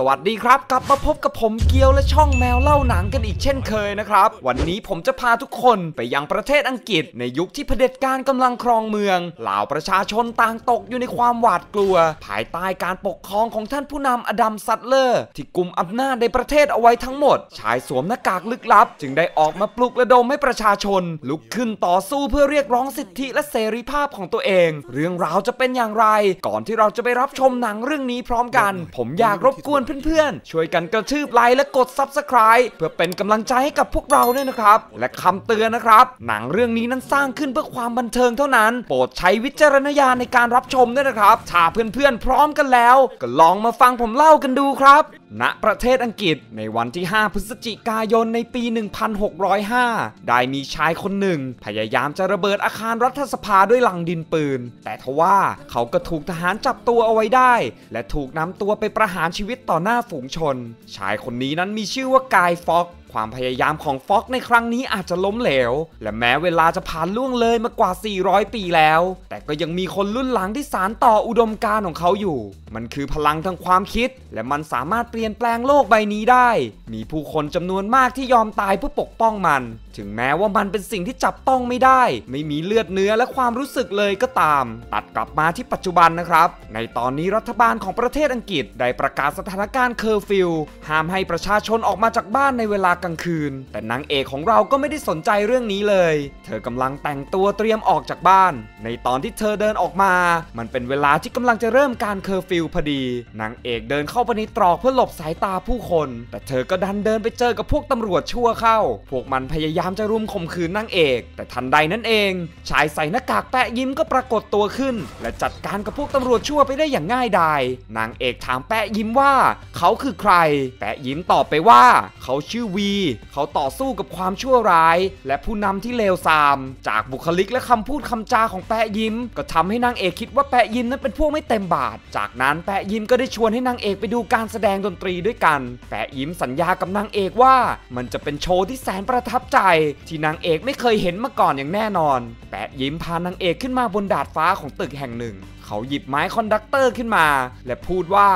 สวัสดีครับกลับมาพบกับผมเกียวและช่องแมวเล่าหนังกันอีกเช่นเคยนะครับ วันนี้ผมจะพาทุกคนไปยังประเทศอังกฤษ ในยุคที่เผด็จการกำลังครองเมืองเหล่าประชาชนต่างตกอยู่ในความหวาดกลัว ภายใต้การปกครองของท่านผู้นำอดัมซัตเลอร์ที่กุมอำนาจในประเทศเอาไว้ทั้งหมดชายสวมหน้ากากลึกลับจึงได้ออกมาปลุกระดมให้ประชาชน ลุกขึ้นต่อสู้เพื่อเรียกร้องสิทธิและเสรีภาพของตัวเอง เรื่องราวจะเป็นอย่างไร ก่อนที่เราจะไปรับชมหนังเรื่องนี้พร้อมกัน ผมอยากรบกวนเพื่อนๆ ช่วยกันกระทืบไลค์และกด Subscribe เพื่อเป็นกำลังใจให้กับพวกเราด้วยนะครับ และคำเตือนนะครับ หนังเรื่องนี้นั้นสร้างขึ้นเพื่อความบันเทิงเท่านั้น โปรดใช้วิจารณญาณในการรับชมด้วยนะครับ ถ้าเพื่อนๆพร้อมกันแล้ว ก็ลองมาฟังผมเล่ากันดูครับณประเทศอังกฤษในวันที่ 5 พฤศจิกายนในปี 1605 ได้มีชายคนหนึ่ง พยายามจะระเบิดอาคารรัฐสภาด้วยลังดินปืน แต่ทว่าเขาก็ถูกทหารจับตัวเอาไว้ได้ และถูกนำตัวไปประหารชีวิตต่อหน้าฝูงชน ชายคนนี้นั้นมีชื่อว่ากายฟ็อกความพยายามของฟ็อก ในครั้งนี้อาจจะล้มเหลวและแม้เวลาจะผ่านล่วงเลย มากว่า 400 ปีแล้ว แต่ก็ยังมีคนรุ่นหลังที่สานต่ออุดมการณ์ของเขาอยู่ มันคือพลังทางความคิด และมันสามารถเปลี่ยนแปลงโลกใบนี้ได้ มีผู้คนจำนวนมากที่ยอมตายเพื่อปกป้องมัน ถึงแม้ว่ามันเป็นสิ่งที่จับต้องไม่ได้ ไม่มีเลือดเนื้อและความรู้สึกเลยก็ตาม ตัดกลับมาที่ปัจจุบันนะครับ ในตอนนี้รัฐบาลของประเทศอังกฤษได้ประกาศสถานการณ์เคอร์ฟิวห้ามให้ประชาชนออกมาจากบ้านในเวลาากลางคืน แต่นางเอกของเราก็ไม่ได้สนใจเรื่องนี้เลย เธอกำลังแต่งตัวเตรียมออกจากบ้าน ในตอนที่เธอเดินออกมา มันเป็นเวลาที่กำลังจะเริ่มการเคอร์ฟิวพอดี นางเอกเดินเข้าไปในตรอกเพื่อหลบสายตาผู้คน แต่เธอก็ดันเดินไปเจอกับพวกตำรวจชั่วเข้า พวกมันพยายามจะรุมข่มขืนนางเอก แต่ทันใดนั้นเอง ชายใส่หน้ากากแปะยิ้มก็ปรากฏตัวขึ้น และจัดการกับพวกตำรวจชั่วไปได้อย่างง่ายดาย นางเอกถามแปะยิ้มว่า เขาคือใคร แปะยิ้มตอบไปว่าเขาชื่อวีีเขาต่อสู้กับความชั่วร้ายและผู้นำที่เลวทราม จากบุคลิกและคำพูดคำจาของแปะยิ้ม ก็ทำให้นางเอกคิดว่าแปะยิ้มนั้นเป็นพวกไม่เต็มบาท จากนั้นแปะยิ้มก็ได้ชวนให้นางเอกไปดูการแสดงดนตรีด้วยกัน แปะยิ้มสัญญากับนางเอกว่า มันจะเป็นโชว์ที่แสนประทับใจ ที่นางเอกไม่เคยเห็นมาก่อนอย่างแน่นอน แปะยิ้มพานางเอกขึ้นมาบนดาดฟ้าของตึกแห่งหนึ่ง เขาหยิบไม้คอนดักเตอร์ขึ้นมาและพูดว่า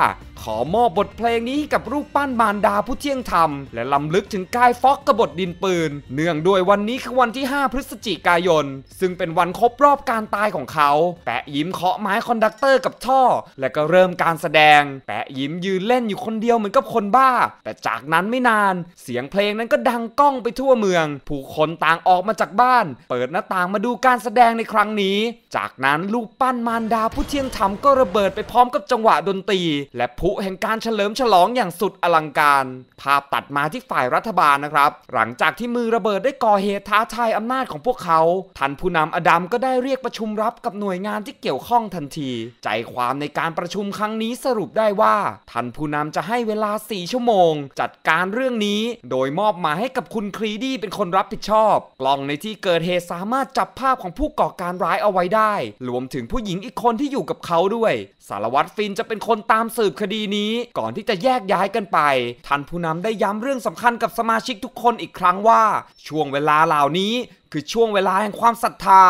ขอมอบบทเพลงนี้กับรูปปั้นมารดาผู้เที่ยงธรรม และลำลึกถึงกายฟอกกบฏดินปืน เนื่องด้วยวันนี้คือวันที่ 5 พฤศจิกายน ซึ่งเป็นวันครบรอบการตายของเขา แปะยิ้มเคาะไม้คอนดักเตอร์กับท่อ และก็เริ่มการแสดง แปะยิ้มยืนเล่นอยู่คนเดียวเหมือนกับคนบ้า แต่จากนั้นไม่นาน เสียงเพลงนั้นก็ดังก้องไปทั่วเมือง ผู้คนต่างออกมาจากบ้าน เปิดหน้าต่างมาดูการแสดงในครั้งนี้ จากนั้นรูปปั้นมารดาผู้เที่ยงธรรมก็ระเบิดไปพร้อมกับจังหวะดนตรี และผู้แห่งการเฉลิมฉลองอย่างสุดอลังการ ภาพตัดมาที่ฝ่ายรัฐบาลนะครับหลังจากที่มือระเบิดได้ก่อเหตุท้าทายอำนาจของพวกเขาท่านผู้นำอดัมก็ได้เรียกประชุมรับกับหน่วยงานที่เกี่ยวข้องทันที ใจความในการประชุมครั้งนี้สรุปได้ว่าท่านผู้นำจะให้เวลา 4 ชั่วโมง จัดการเรื่องนี้โดยมอบมาให้กับคุณครีดี้เป็นคนรับผิดชอบ กล้องในที่เกิดเหตุสามารถจับภาพของผู้ก่อการร้ายเอาไว้ได้รวมถึงผู้หญิงอีกคนที่อยู่กับเขาด้วย สารวัตรฟินจะเป็นคนตามสืบคดีนี้ก่อนที่จะแยกย้ายกันไป ท่านผู้นำได้ย้ำเรื่องสำคัญกับสมาชิกทุกคนอีกครั้งว่า ช่วงเวลาเหล่านี้คือช่วงเวลาแห่งความศรัทธา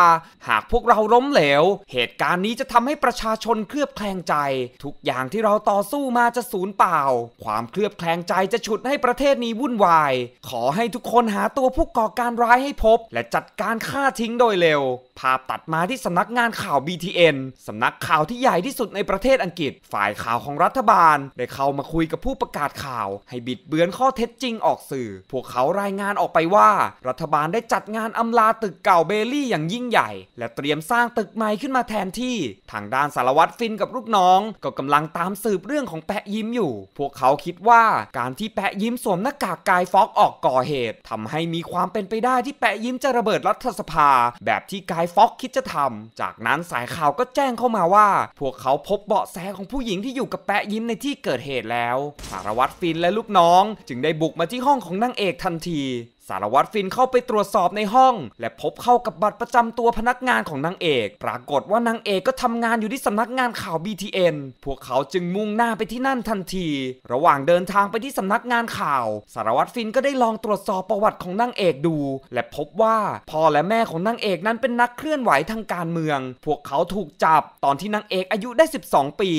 หากพวกเราล้มเหลว เหตุการณ์นี้จะทำให้ประชาชนเคลือบแคลงใจ ทุกอย่างที่เราต่อสู้มาจะสูญเปล่า ความเคลือบแคลงใจจะฉุดให้ประเทศนี้วุ่นวาย ขอให้ทุกคนหาตัวผู้ก่อการร้ายให้พบ และจัดการฆ่าทิ้งโดยเร็ว ภาพตัดมาที่สำนักงานข่าว BTN สำนักข่าวที่ใหญ่ที่สุดในประเทศอังกฤษ ฝ่ายข่าวของรัฐบาลได้เข้ามาคุยกับผู้ประกาศข่าว ให้บิดเบือนข้อเท็จจริงออกสื่อ พวกเขารายงานออกไปว่า รัฐบาลได้จัดงานอำลาตึกเก่าเบลลี่อย่างยิ่งใหญ่ และเตรียมสร้างตึกใหม่ขึ้นมาแทนที่ ทางด้านสารวัตรฟินกับลูกน้องก็กำลังตามสืบเรื่องของแปะยิ้มอยู่ พวกเขาคิดว่าการที่แปะยิ้มสวมหน้ากากกายฟอกออกก่อเหตุทำให้มีความเป็นไปได้ที่แปะยิ้มจะระเบิดรัฐสภา แบบที่กายฟอกคิดจะทำจากนั้นสายข่าวก็แจ้งเข้ามาว่า พวกเขาพบเบาะแสของผู้หญิงที่อยู่กับแปะยิ้มในที่เกิดเหตุแล้ว สารวัตรฟินและลูกน้องจึงได้บุกมาที่ห้องของนางเอกทันทีสารวัตรฟินเข้าไปตรวจสอบในห้อง และพบเข้ากับบัตรประจำตัวพนักงานของนางเอก ปรากฏว่านางเอกก็ทำงานอยู่ที่สำนักงานข่าว BTN พวกเขาจึงมุ่งหน้าไปที่นั่นทันที ระหว่างเดินทางไปที่สำนักงานข่าว สารวัตรฟินก็ได้ลองตรวจสอบประวัติของนางเอกดู และพบว่าพ่อและแม่ของนางเอกนั้นเป็นนักเคลื่อนไหวทางการเมือง พวกเขาถูกจับตอนที่นางเอกอายุได้ 12 ปี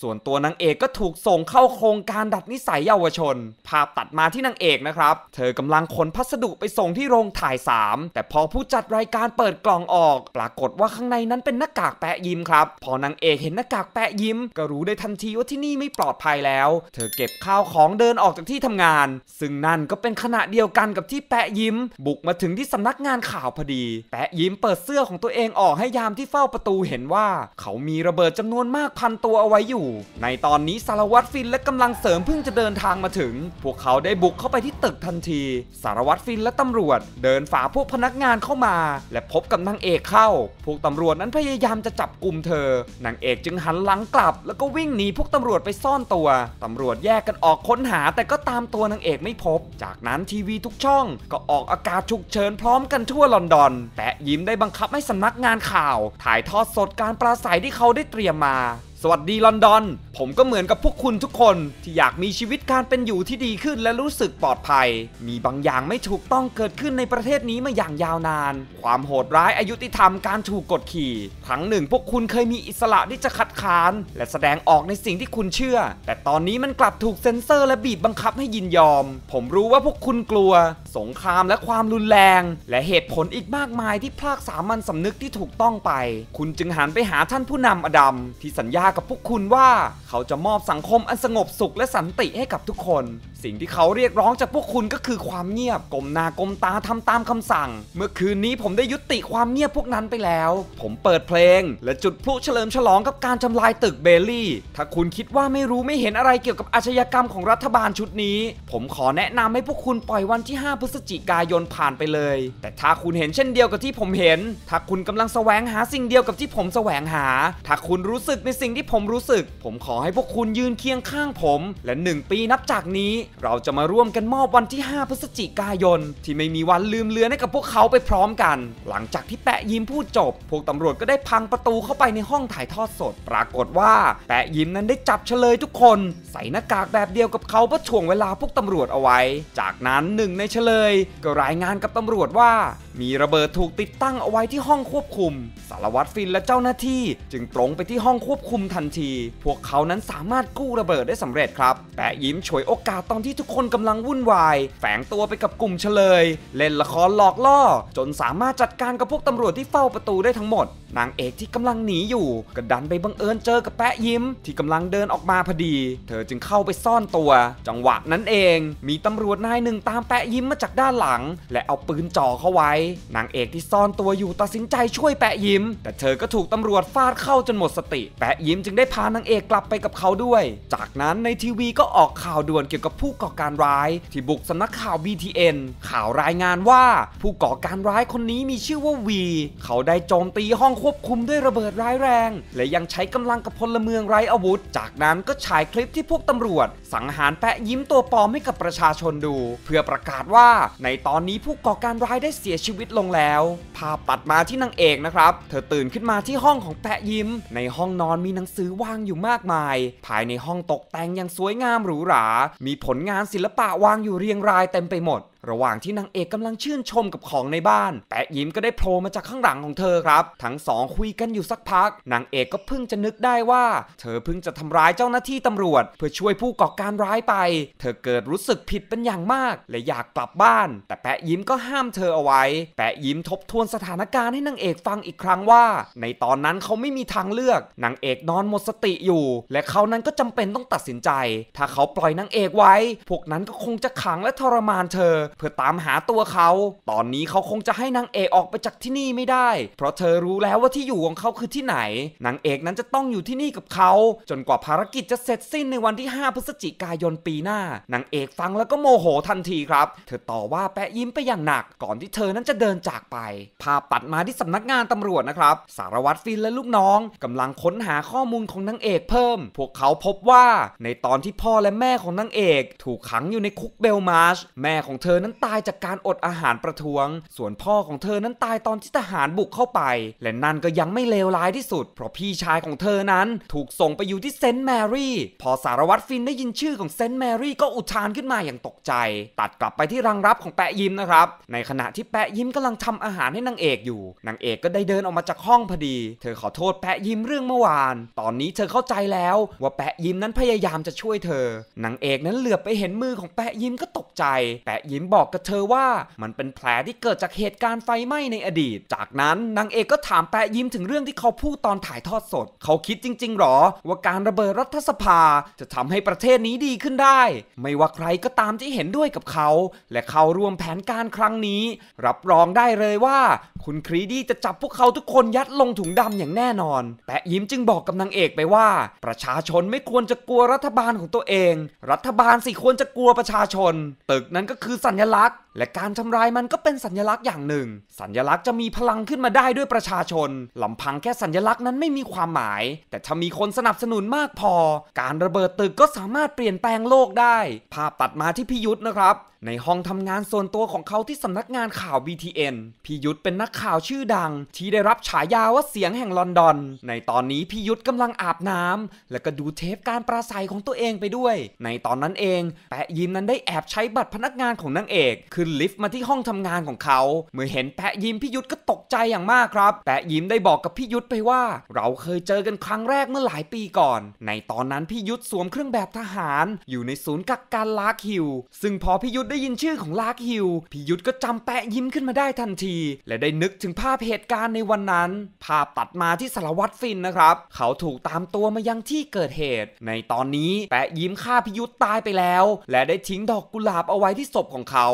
ส่วนตัวนางเอกก็ถูกส่งเข้าโครงการดัดนิสัยเยาวชน ภาพตัดมาที่นางเอกนะครับเธอกำลังขนพัสสดุไปส่งที่โรงถ่าย 3 แต่พอผู้จัดรายการเปิดกล่องออก ปรากฏว่าข้างในนั้นเป็นหน้ากากแปะยิ้มครับพอนางเอกเห็นหน้ากากแปะยิ้ม ก็รู้ได้ทันทีว่าที่นี่ไม่ปลอดภัยแล้วเธอเก็บข้าวของเดินออกจากที่ทำงาน ซึ่งนั่นก็เป็นขณะเดียวกันกับที่แปะยิ้ม บุกมาถึงที่สำนักงานข่าวพอดี แปะยิ้มเปิดเสื้อของตัวเองออกให้ยามที่เฝ้าประตูเห็นว่า เขามีระเบิดจำนวนมากพันตัวเอาไว้อยู่ ในตอนนี้สารวัตรฟินและกำลังเสริมเพิ่งจะเดินทางมาถึง พวกเขาได้บุกเข้าไปที่ตึกทันทีสารวัตรฟินและตำรวจเดินฝ่าพวกพนักงานเข้ามา และพบกับนางเอกเข้า พวกตำรวจนั้นพยายามจะจับกลุ่มเธอ นางเอกจึงหันหลังกลับ แล้วก็วิ่งหนีพวกตำรวจไปซ่อนตัว ตำรวจแยกกันออกค้นหา แต่ก็ตามตัวนางเอกไม่พบ จากนั้นทีวีทุกช่อง ก็ออกอากาศฉุกเฉินพร้อมกันทั่วลอนดอนแต่ยิ้มได้บังคับให้สำนักงานข่าว ถ่ายทอดสดการปราศัยที่เขาได้เตรียมมาสวัสดี ลอนดอน ผมก็เหมือนกับพวกคุณทุกคนที่อยากมีชีวิตการเป็นอยู่ที่ดีขึ้น และรู้สึกปลอดภัย มีบางอย่างไม่ถูกต้องเกิดขึ้นในประเทศนี้มาอย่างยาวนาน ความโหดร้ายอายุติธรรมการถูกกดขี่ครั้งหนึ่งพวกคุณเคยมีอิสระที่จะขัดขานและแสดงออกในสิ่งที่คุณเชื่อ แต่ตอนนี้มันกลับถูกเซ็นเซอร์และบีบบังคับให้ยินยอม ผมรู้ว่าพวกคุณกลัว สงครามและความรุนแรง และเหตุผลอีกมากมายที่พลากสามัญสำนึกที่ถูกต้องไป คุณจึงหันไปหาท่านผู้นำอดัมที่สัญญากับพวกคุณว่าเขาจะมอบสังคมอันสงบสุขและสันติให้กับทุกคน สิ่งที่เขาเรียกร้องจากพวกคุณก็คือความเงียบกลมหน้ากลมตาทำตามคำสั่ง เมื่อคืนนี้ผมได้ยุติความเงียบพวกนั้นไปแล้ว ผมเปิดเพลง และจุดพลุเฉลิมฉลองกับการทาลายตึกเบลลี่ ถ้าคุณคิดว่าไม่รู้ไม่เห็นอะไรเกี่ยวกับอาชญากรรมของรัฐบาลชุดนี้ ผมขอแนะนำให้พวกคุณปล่อยวันที่5พฤศจิกายนผ่านไปเลย แต่ถ้าคุณเห็นเช่นเดียวกับที่ผมเห็น ถ้าคุณกำลังแสวงหาสิ่งเดียวกับที่ผมแสวงหา ถ้าคุณรู้สึกในสิ่งที่ที่ผมรู้สึกผมขอให้พวกคุณยืนเคียงข้างผม และ1ปีนับจากนี้ เราจะมาร่วมกันมอบวันที่ 5พฤศจิกายน ที่ไม่มีวันลืมเลือนให้กับพวกเขาไปพร้อมกัน หลังจากที่แปะยิ้มพูดจบ พวกตำรวจก็ได้พังประตูเข้าไปในห้องถ่ายทอดสด ปรากฏว่าแปะยิ้มนั้นได้จับเฉลยทุกคน ใส่หน้ากากแบบเดียวกับเขาเพื่อถ่วงเวลาพวกตำรวจเอาไว้ จากนั้นหนึ่งในเฉลยก็รายงานกับตำรวจว่ามีระเบิดถูกติดตั้งเอาไว้ที่ห้องควบคุมสารวัตรฟินและเจ้าหน้าที่ จึงตรงไปที่ห้องควบคุมทันทีพวกเขานั้นสามารถกู้ระเบิดได้สำเร็จครับแปะยิ้มฉวยโอกาสตอนที่ทุกคนกำลังวุ่นวาย แฝงตัวไปกับกลุ่มเฉลย เล่นละครหลอกล่อ จนสามารถจัดการกับพวกตำรวจที่เฝ้าประตูได้ทั้งหมด นางเอกที่กำลังหนีอยู่ก็ดันไปบังเอิญเจอกับแปะยิ้มที่กำลังเดินออกมาพอดี เธอจึงเข้าไปซ่อนตัว จังหวะนั้นเองมีตำรวจนายหนึ่งตามแปะยิ้มมาจากด้านหลัง และเอาปืนจ่อเข้าไว้ นางเอกที่ซ่อนตัวอยู่ตัดสินใจช่วยแปะยิ้ม แต่เธอก็ถูกตำรวจฟาดเข้าจนหมดสติแปะยิิ้มจึงได้พานางเอกกลับไปกับเขาด้วย จากนั้นในทีวีก็ออกข่าวด่วนเกี่ยวกับผู้ก่อการร้าย ที่บุกสำนักข่าว BTN ข่าวรายงานว่าผู้ก่อการร้ายคนนี้มีชื่อว่าวีเขาได้โจมตีห้องควบคุมด้วยระเบิดร้ายแรง และยังใช้กำลังกับพลเมืองไร้อาวุธ จากนั้นก็ฉายคลิปที่พวกตำรวจ สังหารแปะยิ้มตัวปลอมให้กับประชาชนดู เพื่อประกาศว่า ในตอนนี้ผู้ก่อการร้ายได้เสียชีวิตลงแล้ว ภาพตัดมาที่นางเอกนะครับ เธอตื่นขึ้นมาที่ห้องของแปะยิ้ม ในห้องนอนมีนังสือวางอยู่มากมาย ภายในห้องตกแต่งอย่างสวยงามหรูหรา มีผลงานศิลปะวางอยู่เรียงรายเต็มไปหมดระหว่างที่นางเอกกำลังชื่นชมกับของในบ้าน แปะยิ้มก็ได้โผล่มาจากข้างหลังของเธอครับ ทั้งสองคุยกันอยู่สักพัก นางเอกก็เพิ่งจะนึกได้ว่า เธอเพิ่งจะทำร้ายเจ้าหน้าที่ตำรวจเพื่อช่วยผู้ก่อการร้ายไป เธอเกิดรู้สึกผิดเป็นอย่างมาก และอยากกลับบ้าน แต่แปะยิ้มก็ห้ามเธอเอาไว้ แปะยิ้มทบทวนสถานการณ์ให้นางเอกฟังอีกครั้งว่า ในตอนนั้นเขาไม่มีทางเลือก นางเอกนอนหมดสติอยู่ และเขานั้นก็จำเป็นต้องตัดสินใจ ถ้าเขาปล่อยนางเอกไว้ พวกนั้นก็คงจะขังและทรมานเธอเพื่อตามหาตัวเขา ตอนนี้เขาคงจะให้นางเอกออกไปจากที่นี่ไม่ได้ เพราะเธอรู้แล้วว่าที่อยู่ของเขาคือที่ไหน นางเอกนั้นจะต้องอยู่ที่นี่กับเขา จนกว่าภารกิจจะเสร็จสิ้นในวันที่ 5 พฤศจิกายนปีหน้า นางเอกฟังแล้วก็โมโหทันทีครับ เธอต่อว่าแปะยิ้มไปอย่างหนัก ก่อนที่เธอนั้นจะเดินจากไป ภาพตัดมาที่สำนักงานตำรวจนะครับ สารวัตรฟินและลูกน้องกำลังค้นหาข้อมูลของนางเอกเพิ่ม พวกเขาพบว่า ในตอนที่พ่อและแม่ของนางเอก ถูกขังอยู่ในคุกเบลมาร์ชแม่ของเธอนั้นตายจากการอดอาหารประท้วง ส่วนพ่อของเธอนั้นตายตอนที่ทหารบุกเข้าไป และนั่นก็ยังไม่เลวร้ายที่สุด เพราะพี่ชายของเธอนั้น ถูกส่งไปอยู่ที่เซนต์แมรี่ พอสารวัตรฟินได้ยินชื่อของเซนต์แมรี่ก็อุทานขึ้นมาอย่างตกใจ ตัดกลับไปที่รังรับของแปะยิ้มนะครับ ในขณะที่แปะยิ้มกำลังทำอาหารให้นางเอกอยู่ นางเอกก็ได้เดินออกมาจากห้องพอดี เธอขอโทษแปะยิ้มเรื่องเมื่อวาน ตอนนี้เธอเข้าใจแล้วว่าแปะยิ้มนั้นพยายามจะช่วยเธอ นางเอกนั้นเหลือบไปเห็นมือของแปะยิ้มก็ตกใจ แปะยิ้มบอกกับเธอว่ามันเป็นแผลที่เกิดจากเหตุการณ์ไฟไหม้ในอดีต จากนั้นนางเอกก็ถามแปะยิ้มถึงเรื่องที่เขาพูดตอนถ่ายทอดสด เขาคิดจริงๆหรอว่าการระเบิดรัฐสภาจะทำให้ประเทศนี้ดีขึ้นได้ ไม่ว่าใครก็ตามที่เห็นด้วยกับเขา และเขารวมแผนการครั้งนี้ รับรองได้เลยว่า คุณครีดี้จะจับพวกเขาทุกคนยัดลงถุงดำอย่างแน่นอน แปะยิ้มจึงบอกกับนางเอกไปว่า ประชาชนไม่ควรจะกลัวรัฐบาลของตัวเอง รัฐบาลสิควรจะกลัวประชาชนตึกนั้นก็คือสัญญลักษณ์และการทำลายมันก็เป็นสัญลักษณ์อย่างหนึ่ง สัญลักษณ์จะมีพลังขึ้นมาได้ด้วยประชาชน ลำพังแค่สัญลักษณ์นั้นไม่มีความหมาย แต่ถ้ามีคนสนับสนุนมากพอ การระเบิดตึกก็สามารถเปลี่ยนแปลงโลกได้ ภาพตัดมาที่พิยุทธ์นะครับ ในห้องทำงานส่วนตัวของเขาที่สำนักงานข่าว BTN พิยุทธ์เป็นนักข่าวชื่อดังที่ได้รับฉายาว่าเสียงแห่งลอนดอน ในตอนนี้พิยุทธ์กำลังอาบน้ำและก็ดูเทปการปราศัยของตัวเองไปด้วย ในตอนนั้นเอง แปะยิมนั้นได้แอบใช้บัตรพนักงานของนางเอกคืขึ้นลิฟต์มาที่ห้องทำงานของเขา เมื่อเห็นแปะยิ้มพี่ยุทธก็ตกใจอย่างมากครับ แปะยิ้มได้บอกกับพี่ยุทธไปว่าเราเคยเจอกันครั้งแรกเมื่อหลายปีก่อน ในตอนนั้นพี่ยุทธสวมเครื่องแบบทหาร อยู่ในศูนย์กักกันลากฮิว ซึ่งพอพี่ยุทธได้ยินชื่อของลากฮิว พี่ยุทธก็จำแปะยิ้มขึ้นมาได้ทันที และได้นึกถึงภาพเหตุการณ์ในวันนั้น ภาพตัดมาที่สารวัตรฟินนะครับ เขาถูกตามตัวมายังที่เกิดเหตุ ในตอนนี้แปะยิ้มฆ่าพี่ยุทธ์ตายไปแล้ว และได้ทิ้งดอกกุหลาบเอาไว้ที่ศพของเขา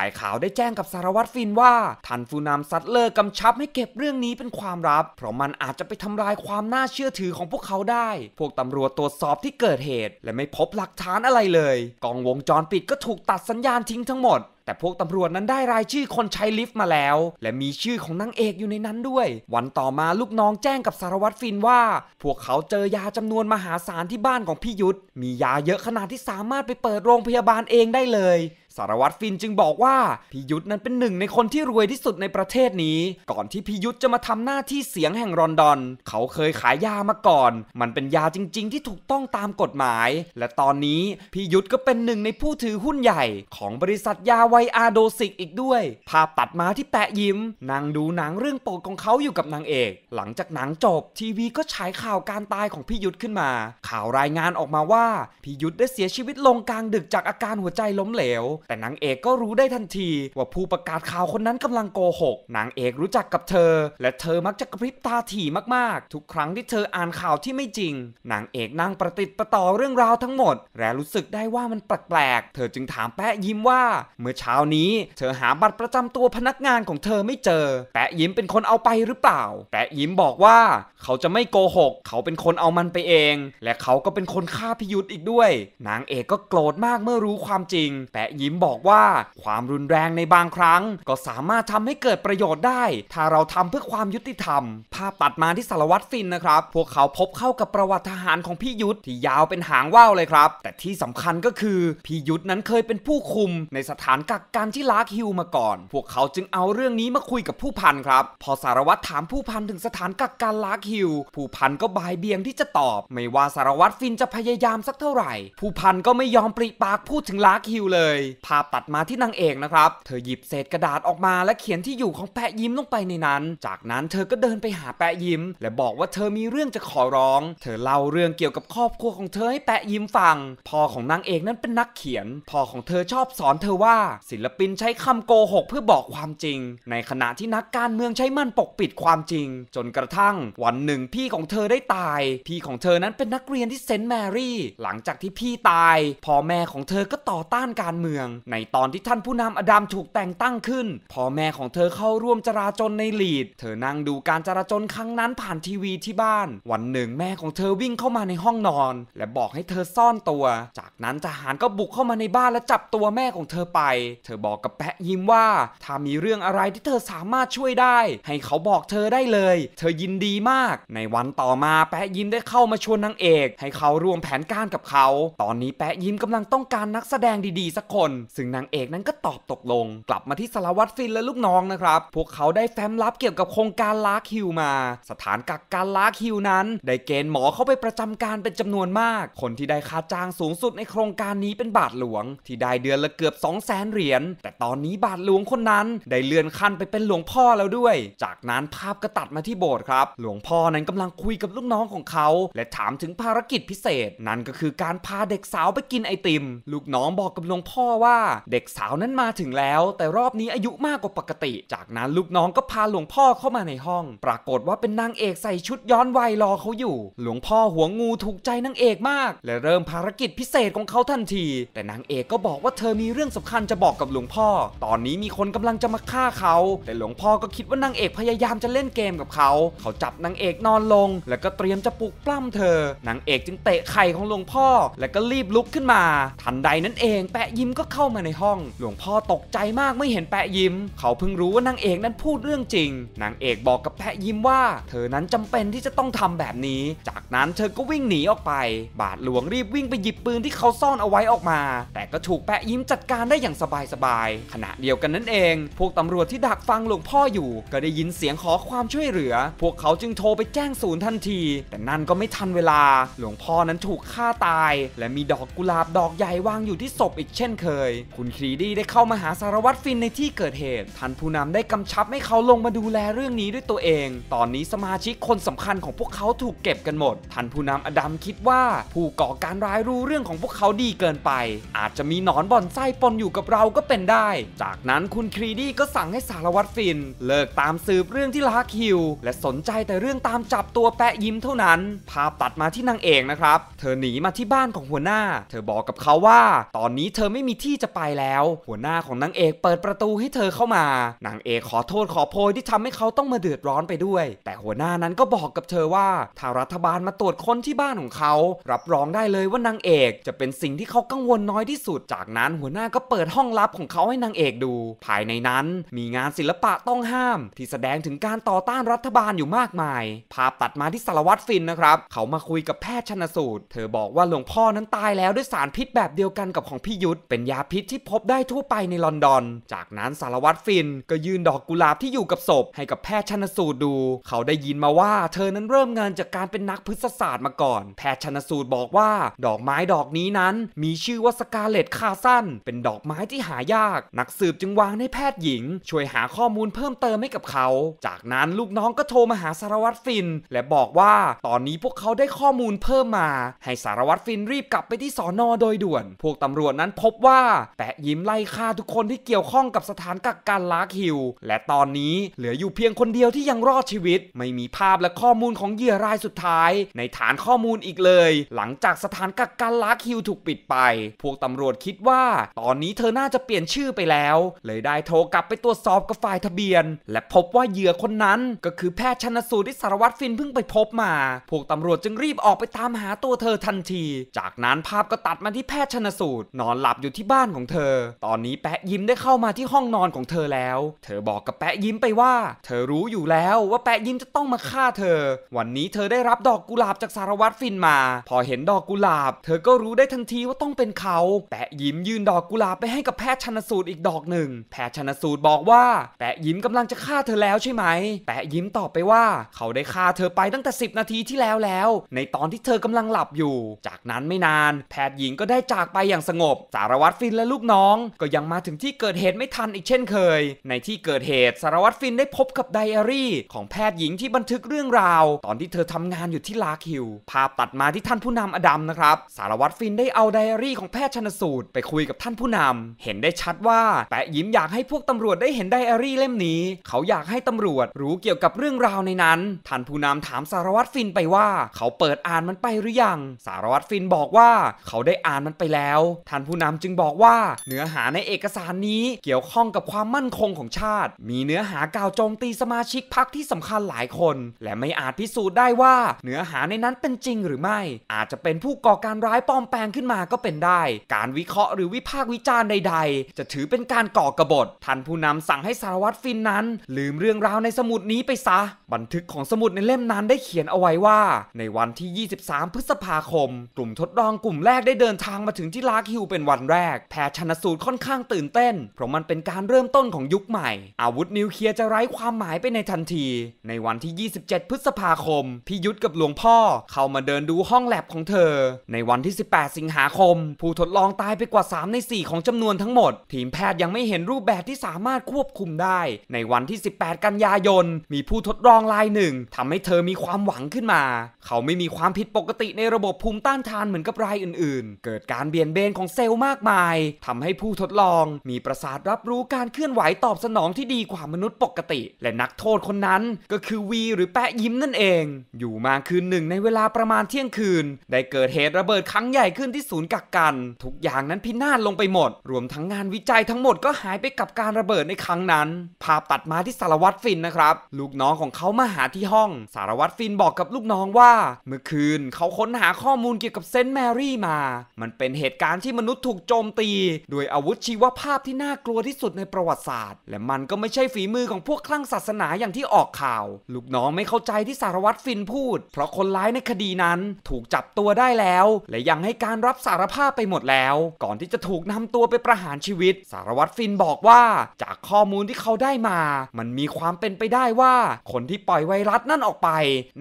ฝ่ายข่าวได้แจ้งกับสารวัตรฟินว่า ทันฟูนามซัตเลอร์กำชับให้เก็บเรื่องนี้เป็นความลับ เพราะมันอาจจะไปทำลายความน่าเชื่อถือของพวกเขาได้ พวกตำรวจตรวจสอบที่เกิดเหตุ และไม่พบหลักฐานอะไรเลยกล้องวงจรปิดก็ถูกตัดสัญญาณทิ้งทั้งหมด แต่พวกตำรวจนั้นได้รายชื่อคนใช้ลิฟต์มาแล้วและมีชื่อของนางเอกอยู่ในนั้นด้วย วันต่อมาลูกน้องแจ้งกับสารวัตรฟินว่า พวกเขาเจอยาจำนวนมหาศาลที่บ้านของพี่ยุทธมียาเยอะขนาดที่สามารถไปเปิดโรงพยาบาลเองได้เลยสารวัตรฟินจึงบอกว่าพิยุทธ์นั้นเป็นหนึ่งในคนที่รวยที่สุดในประเทศนี้ ก่อนที่พิยุทธ์จะมาทำหน้าที่เสียงแห่งรอนดอน เขาเคยขายยามาก่อน มันเป็นยาจริง ๆ ที่ถูกต้องตามกฎหมาย และตอนนี้พิยุทธ์ก็เป็นหนึ่งในผู้ถือหุ้นใหญ่ ของบริษัทยาไวอาโดซิกอีกด้วย ภาพตัดมาที่แปะยิ้ม นางดูหนังเรื่องโปรดของเขาอยู่กับนางเอกหลังจากหนังจบทีวีก็ฉายข่าวการตายของพิยุทธ์ขึ้นมา ข่าวรายงานออกมาว่าพิยุทธ์ได้เสียชีวิตลงกลางดึกจากอาการหัวใจล้มเหลวแต่นางเอกก็รู้ได้ทันที ว่าผู้ประกาศข่าวคนนั้นกำลังโกหกนางเอกรู้จักกับเธอและเธอมักจะกระพริบตาถี่มากๆ ทุกครั้งที่เธออ่านข่าวที่ไม่จริงนางเอกนั่งประติดประต่อเรื่องราวทั้งหมด และรู้สึกได้ว่ามันแปลกๆเธอจึงถามแปะยิ้มว่า เมื่อเช้านี้ เธอหาบัตรประจำตัวพนักงานของเธอไม่เจอแปะยิ้มเป็นคนเอาไปหรือเปล่าแปะยิ้มบอกว่า เขาจะไม่โกหก เขาเป็นคนเอามันไปเอง และเขาก็เป็นคนฆ่าพิยุทธ์อีกด้วยนางเอกก็โกรธมากเมื่อรู้ความจริงแปะยิ้มมบอกว่าความรุนแรงในบางครั้งก็สามารถทำให้เกิดประโยชน์ได้ ถ้าเราทำเพื่อความยุติธรรม ภาพตัดมาที่สารวัตรฟินนะครับ พวกเขาพบเข้ากับประวัติทหารของพี่ยุทธที่ยาวเป็นหางว่าวเลยครับแต่ที่สำคัญก็คือ พี่ยุทธนั้นเคยเป็นผู้คุม ในสถานกักกันที่ลาร์ฮิวมาก่อน พวกเขาจึงเอาเรื่องนี้มาคุยกับผู้พันครับพอสารวัตรถามผู้พัน ถึงสถานกักกันลาร์ฮิว ผู้พันก็บายเบี่ยงที่จะตอบ ไม่ว่าสารวัตรฟินจะพยายามสักเท่าไหร่ ผู้พันก็ไม่ยอมปริปากพูดถึงลาร์ฮิวเลยภาพตัดมาที่นางเอกนะครับ เธอหยิบเศษกระดาษออกมา และเขียนที่อยู่ของแปะยิ้มลงไปในนั้น จากนั้นเธอก็เดินไปหาแปะยิ้ม และบอกว่าเธอมีเรื่องจะขอร้อง เธอเล่าเรื่องเกี่ยวกับครอบครัวของเธอให้แปะยิ้มฟัง พ่อของนางเอกนั้นเป็นนักเขียน พ่อของเธอชอบสอนเธอว่าศิลปินใช้คำโกหกเพื่อบอกความจริง ในขณะที่นักการเมืองใช้มันปกปิดความจริง จนกระทั่ง วันหนึ่งพี่ของเธอได้ตาย พี่ของเธอนั้นเป็นนักเรียนที่เซนต์แมรี่ หลังจากที่พี่ตายพ่อแม่ของเธอก็ต่อต้านการเมืองในตอนที่ท่านผู้นำอดัมถูกแต่งตั้งขึ้นพ่อแม่ของเธอเข้าร่วมจราจนในลีด เธอนั่งดูการจราจนครั้งนั้นผ่านทีวีที่บ้าน วันหนึ่งแม่ของเธอวิ่งเข้ามาในห้องนอน และบอกให้เธอซ่อนตัว จากนั้นทหารก็บุกเข้ามาในบ้านและจับตัวแม่ของเธอไป เธอบอกกับแปะยิ้มว่าถ้ามีเรื่องอะไรที่เธอสามารถช่วยได้ ให้เขาบอกเธอได้เลย เธอยินดีมาก ในวันต่อมาแปะยิ้มได้เข้ามาชวนนางเอก ให้เขาร่วมแผนการกับเขา ตอนนี้แปะยิ้มกำลังต้องการนักแสดงดีๆสักคนซึ่งนางเอกนั้นก็ตอบตกลง กลับมาที่สารวัตรฟินและลูกน้องนะครับ พวกเขาได้แฟ้มลับเกี่ยวกับโครงการล้าคิวมา สถานกักการล้าคิวนั้น ได้เกณฑ์หมอเข้าไปประจำการเป็นจำนวนมาก คนที่ได้ค่าจ้างสูงสุดในโครงการนี้เป็นบาทหลวง ที่ได้เดือนละเกือบ2 0 0แสนเหรียญแต่ตอนนี้บาทหลวงคนนั้นได้เลื่อนขั้นไปเป็นหลวงพ่อแล้วด้วย จากนั้นภาพก็ตัดมาที่โบสถ์ครับ หลวงพ่อนั้นกำลังคุยกับลูกน้องของเขา และถามถึงภารกิจพิเศษนั่นก็คือการพาเด็กสาวไปกินไอติม ลูกน้องบอกกับหลวงพ่อว่าว่าเด็กสาวนั้นมาถึงแล้ว แต่รอบนี้อายุมากกว่าปกติ จากนั้นลูกน้องก็พาหลวงพ่อเข้ามาในห้อง ปรากฏว่าเป็นนางเอกใส่ชุดย้อนวัยรอเขาอยู่ หลวงพ่อหัวงูถูกใจนางเอกมาก และเริ่มภารกิจพิเศษของเขาทันที แต่นางเอกก็บอกว่าเธอมีเรื่องสำคัญจะบอกกับหลวงพ่อ ตอนนี้มีคนกำลังจะมาฆ่าเขาแต่หลวงพ่อก็คิดว่านางเอกพยายามจะเล่นเกมกับเขาเขาจับนางเอกนอนลง แล้วก็เตรียมจะปลุกปล้ำเธอนางเอกจึงเตะไข่ของหลวงพ่อ แล้วก็รีบลุกขึ้นมา ทันใดนั้นเอง แปะยิ้มก็ข้ามาในห้อง หลวงพ่อตกใจมากไม่เห็นแปะยิ้ม เขาเพิ่งรู้ว่านางเอกนั้นพูดเรื่องจริงนางเอกบอกกับแปะยิ้มว่าเธอนั้นจำเป็นที่จะต้องทำแบบนี้จากนั้นเธอก็วิ่งหนีออกไป บาทหลวงรีบวิ่งไปหยิบปืนที่เขาซ่อนเอาไว้ออกมา แต่ก็ถูกแปะยิ้มจัดการได้อย่างสบายๆขณะเดียวกันนั้นเอง พวกตำรวจที่ดักฟังหลวงพ่ออยู่ก็ได้ยินเสียงขอความช่วยเหลือ พวกเขาจึงโทรไปแจ้งศูนย์ทันที แต่นั่นก็ไม่ทันเวลา หลวงพ่อนั้นถูกฆ่าตาย และมีดอกกุหลาบดอกใหญ่วางอยู่ที่ศพอีกเช่นเคยคุณครีดี้ได้เข้ามาหาสารวัตรฟินในที่เกิดเหตุ ท่านผู้นำได้กำชับให้เขาลงมาดูแลเรื่องนี้ด้วยตัวเอง ตอนนี้สมาชิกคนสำคัญของพวกเขาถูกเก็บกันหมด ท่านผู้นำอดัมคิดว่า ผู้ก่อการร้ายรู้เรื่องของพวกเขาดีเกินไป อาจจะมีหนอนบ่อนไส้ปนอยู่กับเราก็เป็นได้ จากนั้นคุณครีดี้ก็สั่งให้สารวัตรฟินเลิกตามสืบเรื่องที่ลาคิว และสนใจแต่เรื่องตามจับตัวแปะยิ้มเท่านั้นภาพตัดมาที่นางเอกนะครับ เธอหนีมาที่บ้านของหัวหน้า เธอบอกกับเขาว่า ตอนนี้เธอไม่มีที่ที่จะไปแล้ว หัวหน้าของนางเอกเปิดประตูให้เธอเข้ามานางเอกขอโทษขอโพยที่ทำให้เขาต้องมาเดือดร้อนไปด้วย แต่หัวหน้านั้นก็บอกกับเธอว่าถ้ารัฐบาลมาตรวจค้นที่บ้านของเขา รับรองได้เลยว่านางเอกจะเป็นสิ่งที่เขากังวลน้อยที่สุด จากนั้นหัวหน้าก็เปิดห้องลับของเขาให้นางเอกดู ภายในนั้นมีงานศิลปะต้องห้าม ที่แสดงถึงการต่อต้านรัฐบาลอยู่มากมาย ภาพตัดมาที่สารวัตรฟินนะครับ เขามาคุยกับแพทย์ชนสูตรเธอบอกว่าหลวงพ่อนั้นตายแล้วด้วยสารพิษแบบเดียวกันกับของพี่ยุทธเป็นยาพิษที่พบได้ทั่วไปในลอนดอน จากนั้นสารวัตรฟินก็ยื่นดอกกุหลาบที่อยู่กับศพ ให้กับแพทย์ชันสูตรดู เขาได้ยินมาว่า เธอนั้นเริ่มงานจากการเป็นนักพฤกษศาสตร์มาก่อน แพทย์ชันสูตรบอกว่า ดอกไม้ดอกนี้นั้นมีชื่อว่า สกาเลตคาสั้น เป็นดอกไม้ที่หายาก นักสืบจึงวางให้แพทย์หญิง ช่วยหาข้อมูลเพิ่มเติมให้กับเขา จากนั้นลูกน้องก็โทรมาหาสารวัตรฟิน และบอกว่าตอนนี้พวกเขาได้ข้อมูลเพิ่มมา ให้สารวัตรฟินรีบกลับไปที่สอนอโดยด่วน พวกตำรวจนั้นพบว่าแปะยิ้มไล่ฆ่าทุกคนที่เกี่ยวข้องกับสถานกักกันลาร์คฮิว และตอนนี้เหลืออยู่เพียงคนเดียวที่ยังรอดชีวิต ไม่มีภาพและข้อมูลของเหยื่อรายสุดท้าย ในฐานข้อมูลอีกเลย หลังจากสถานกักกันลาร์คฮิวถูกปิดไป พวกตำรวจคิดว่า ตอนนี้เธอน่าจะเปลี่ยนชื่อไปแล้ว เลยได้โทรกลับไปตรวจสอบกับฝ่ายทะเบียน และพบว่าเหยื่อคนนั้นก็คือแพทย์ชนสูตรที่สารวัตรฟินเพิ่งไปพบมา พวกตำรวจจึงรีบออกไปตามหาตัวเธอทันที จากนั้นภาพก็ตัดมาที่แพทย์ชนสูตรนอนหลับอยู่ที่บ้านานของเธอ ตอนนี้แปะยิ้มได้เข้ามาที่ห้องนอนของเธอแล้ว เธอบอกกับแปะยิ้มไปว่า เธอรู้อยู่แล้วว่าแปะยิ้มจะต้องมาฆ่าเธอ วันนี้เธอได้รับดอกกุหลาบจากสารวัตรฟินมา พอเห็นดอกกุหลาบ เธอก็รู้ได้ทันทีว่าต้องเป็นเขา แปะยิ้มยื่นดอกกุหลาบไปให้กับแพทย์ชนสูตรอีกดอกหนึ่ง แพทย์ชนสูตรบอกว่าแปะยิ้มกำลังจะฆ่าเธอแล้วใช่ไหม แปะยิ้มตอบไปว่าเขาได้ฆ่าเธอไปตั้งแต่10นาทีที่แล้วแล้ว ในตอนที่เธอกำลังหลับอยู่ จากนั้นไม่นาน แพทย์หญิงก็ได้จากไปอย่างสงบ สารวัตรฟินและลูกน้องก็ยังมาถึงที่เกิดเหตุไม่ทันอีกเช่นเคย ในที่เกิดเหตุสารวัตรฟินได้พบกับไดอารี่ ของแพทย์หญิงที่บันทึกเรื่องราว ตอนที่เธอทำงานอยู่ที่ลาคิว ภาพตัดมาที่ท่านผู้นำอดัมนะครับ สารวัตรฟินได้เอาไดอารี่ของแพทย์ชนสูตรไปคุยกับท่านผู้นำ เห็นได้ชัดว่าแปะยิ้มอยากให้พวกตำรวจได้เห็นไดอารี่เล่มนี้ เขาอยากให้ตำรวจ รู้เกี่ยวกับเรื่องราวในนั้นท่านผู้นำถามสารวัตรฟินไปว่า เขาเปิดอ่านมันไปหรือยัง สารวัตรฟินบอกว่า เขาได้อ่านมันไปแล้ว ท่านผู้นำจึงบอกอกว่าเนื้อหาในเอกสารนี้เกี่ยวข้องกับความมั่นคงของชาติ มีเนื้อหากล่าวโจมตีสมาชิกพรรคที่สำคัญหลายคน และไม่อาจพิสูจน์ได้ว่า เนื้อหาในนั้นเป็นจริงหรือไม่ อาจจะเป็นผู้ก่อการร้ายปลอมแปลงขึ้นมาก็เป็นได้ การวิเคราะห์หรือวิพากษ์วิจารณ์ใด ๆ จะถือเป็นการก่อกระบฏท่านผู้นำสั่งให้สารวัตรฟินนั้นลืมเรื่องราวในสมุดนี้ไปซะบันทึกของสมุดในเล่มนั้นได้เขียนเอาไว้ว่า ในวันที่ 23 พฤษภาคม กลุ่มทดลองกลุ่มแรกได้เดินทางมาถึงที่ลาคิวเป็นวันแรกแผลชนสูตรค่อนข้างตื่นเต้น เพราะมันเป็นการเริ่มต้นของยุคใหม่ อาวุธนิวเคลียร์จะไร้ความหมายไปในทันที ในวันที่ 27 พฤษภาคม พี่ยุทธกับหลวงพ่อ เข้ามาเดินดูห้องแลบของเธอ ในวันที่ 18 สิงหาคม ผู้ทดลองตายไปกว่า 3 ใน 4 ของจำนวนทั้งหมด ทีมแพทย์ยังไม่เห็นรูปแบบที่สามารถควบคุมได้ ในวันที่ 18 กันยายนมีผู้ทดลองรายหนึ่ง ทำให้เธอมีความหวังขึ้นมา เขาไม่มีความผิดปกติในระบบภูมิต้านทานเหมือนกับรายอื่นๆ เกิดการเบี่ยนเบนของเซลล์มากมายทำให้ผู้ทดลองมีประสาทรับรู้การเคลื่อนไหวตอบสนองที่ดีกว่ามนุษย์ปกติ และนักโทษคนนั้น ก็คือวีหรือแปะยิ้มนั่นเอง อยู่มาคืนหนึ่งในเวลาประมาณเที่ยงคืน ได้เกิดเหตุระเบิดครั้งใหญ่ขึ้นที่ศูนย์กักกัน ทุกอย่างนั้นพินาศลงไปหมด รวมทั้งงานวิจัยทั้งหมดก็หายไปกับการระเบิดในครั้งนั้น ภาพตัดมาที่สารวัตรฟินนะครับ ลูกน้องของเขามาหาที่ห้อง สารวัตรฟินบอกกับลูกน้องว่า เมื่อคืน เขาค้นหาข้อมูลเกี่ยวกับเซนต์แมรี่มา มันเป็นเหตุการณ์ที่มนุษย์ถูกโจมตีีด้วยอาวุธชีวภาพที่น่ากลัวที่สุดในประวัติศาสตร์ และมันก็ไม่ใช่ฝีมือของพวกคลั่งศาสนาอย่างที่ออกข่าว ลูกน้องไม่เข้าใจที่สารวัตรฟินพูด เพราะคนร้ายในคดีนั้น ถูกจับตัวได้แล้ว และยังให้การรับสารภาพไปหมดแล้ว ก่อนที่จะถูกนำตัวไปประหารชีวิต สารวัตรฟินบอกว่า จากข้อมูลที่เขาได้มา มันมีความเป็นไปได้ว่า คนที่ปล่อยไวรัสนั่นออกไป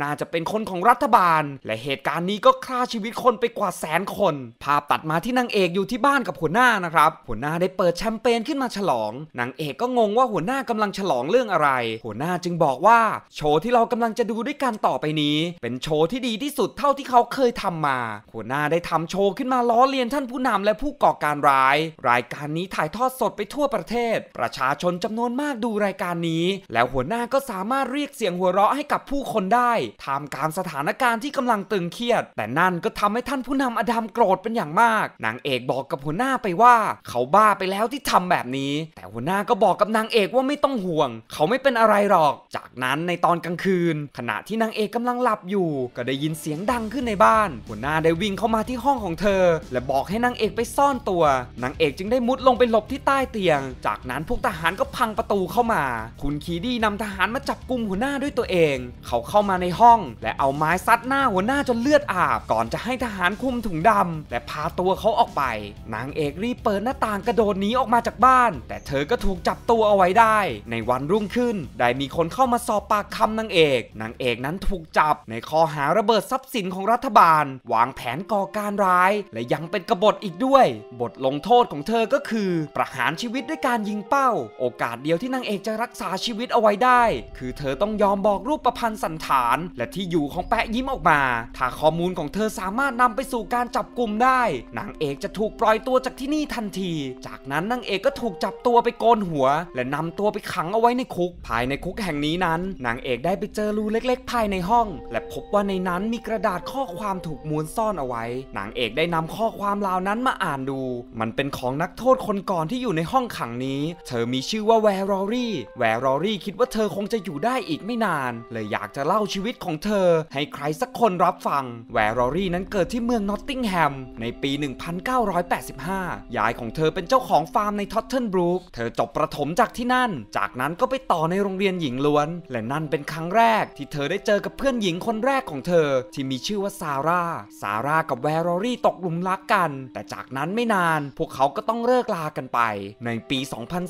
น่าจะเป็นคนของรัฐบาล และเหตุการณ์นี้ก็ฆ่าชีวิตคนไปกว่าแสนคน ภาพตัดมาที่นางเอกอยู่ที่บ้านกับหัวหน้านะครับหัวหน้าได้เปิดแชมเปญขึ้นมาฉลอง นางเอกก็งงว่าหัวหน้ากำลังฉลองเรื่องอะไร หัวหน้าจึงบอกว่า โชว์ที่เรากำลังจะดูด้วยกันต่อไปนี้ เป็นโชว์ที่ดีที่สุดเท่าที่เขาเคยทำมา หัวหน้าได้ทำโชว์ขึ้นมาล้อเลียนท่านผู้นำและผู้ก่อการร้าย รายการนี้ถ่ายทอดสดไปทั่วประเทศ ประชาชนจำนวนมากดูรายการนี้ แล้วหัวหน้าก็สามารถเรียกเสียงหัวเราะให้กับผู้คนได้ทำการสถานการณ์ที่กำลังตึงเครียด แต่นั่นก็ทำให้ท่านผู้นำอดัมโกรธเป็นอย่างมาก นางเอกบอกกับหัวหน้าไปว่าเขาบ้าไปแล้วที่ทำแบบนี้ แต่หัวหน้าก็บอกกับนางเอกว่าไม่ต้องห่วง เขาไม่เป็นอะไรหรอก จากนั้นในตอนกลางคืน ขณะที่นางเอกกำลังหลับอยู่ ก็ได้ยินเสียงดังขึ้นในบ้าน หัวหน้าได้วิ่งเข้ามาที่ห้องของเธอ และบอกให้นางเอกไปซ่อนตัวนางเอกจึงได้มุดลงไปหลบที่ใต้เตียง จากนั้นพวกทหารก็พังประตูเข้ามา คุณคีดี้นำทหารมาจับกุมหัวหน้าด้วยตัวเอง เขาเข้ามาในห้องและเอาไม้ซัดหน้าหัวหน้าจนเลือดอาบก่อนจะให้ทหารคุมถุงดำและพาตัวเขาออกไปนางเอกกรีบเปิดหน้าต่างกระโดดหนีออกมาจากบ้าน แต่เธอก็ถูกจับตัวเอาไว้ได้ ในวันรุ่งขึ้น ได้มีคนเข้ามาสอบปากคำนางเอกนางเอกนั้นถูกจับ ในข้อหาระเบิดทรัพย์สินของรัฐบาล วางแผนก่อการร้าย และยังเป็นกบฏอีกด้วยบทลงโทษของเธอก็คือ ประหารชีวิตด้วยการยิงเป้า โอกาสเดียวที่นางเอกจะรักษาชีวิตเอาไว้ได้ คือเธอต้องยอมบอกรูปประพันธ์สันฐาน และที่อยู่ของแปะยิ้มออกมา ถ้าข้อมูลของเธอสามารถนำไปสู่การจับกลุ่มได้นางเอกจะถูกปล่อยตัวจากที่ที่นี่ทันที จากนั้นนางเอกก็ถูกจับตัวไปโกนหัว และนำตัวไปขังเอาไว้ในคุกภายในคุกแห่งนี้นั้นนางเอกได้ไปเจอรูเล็ก ๆ ภายในห้อง และพบว่าในนั้นมีกระดาษข้อความถูกม้วนซ่อนเอาไว้นางเอกได้นำข้อความเหล่านั้นมาอ่านดู มันเป็นของนักโทษคนก่อนที่อยู่ในห้องขังนี้เธอมีชื่อว่าแวร์รอรี่แวร์รอรี่คิดว่าเธอคงจะอยู่ได้อีกไม่นานเลยอยากจะเล่าชีวิตของเธอ ให้ใครสักคนรับฟังแวร์รอรี่นั้นเกิดที่เมืองนอตติงแฮมในปี 1985ยายของเธอเป็นเจ้าของฟาร์มในท็อตเทิลบรูคเธอจบประถมจากที่นั่น จากนั้นก็ไปต่อในโรงเรียนหญิงล้วน และนั่นเป็นครั้งแรกที่เธอได้เจอกับเพื่อนหญิงคนแรกของเธอ ที่มีชื่อว่าซาร่า ซาร่ากับแวรอรี่ตกหลุมรักกัน แต่จากนั้นไม่นาน พวกเขาก็ต้องเลิกลากันไป ในปี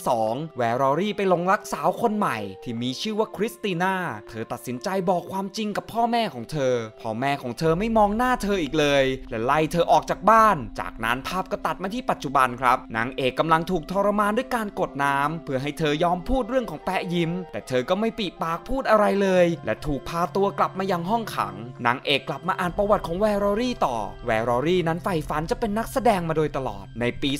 2002 แวรอรี่ไปหลงรักสาวคนใหม่ ที่มีชื่อว่าคริสติน่า เธอตัดสินใจบอกความจริงกับพ่อแม่ของเธอ พ่อแม่ของเธอไม่มองหน้าเธออีกเลย และไล่เธอออกจากบ้าน จากนั้นภาพก็ตัดมาที่ปัจจุบันครับนางเอกกำลังถูกทรมานด้วยการกดน้ำ เพื่อให้เธอยอมพูดเรื่องของแปะยิ้ม แต่เธอก็ไม่ปีปากพูดอะไรเลย และถูกพาตัวกลับมายังห้องขังนางเอกกลับมาอ่านประวัติของแวรอรี่ต่อ แวรอรี่นั้นใฝ่ฝันจะเป็นนักแสดงมาโดยตลอด ในปี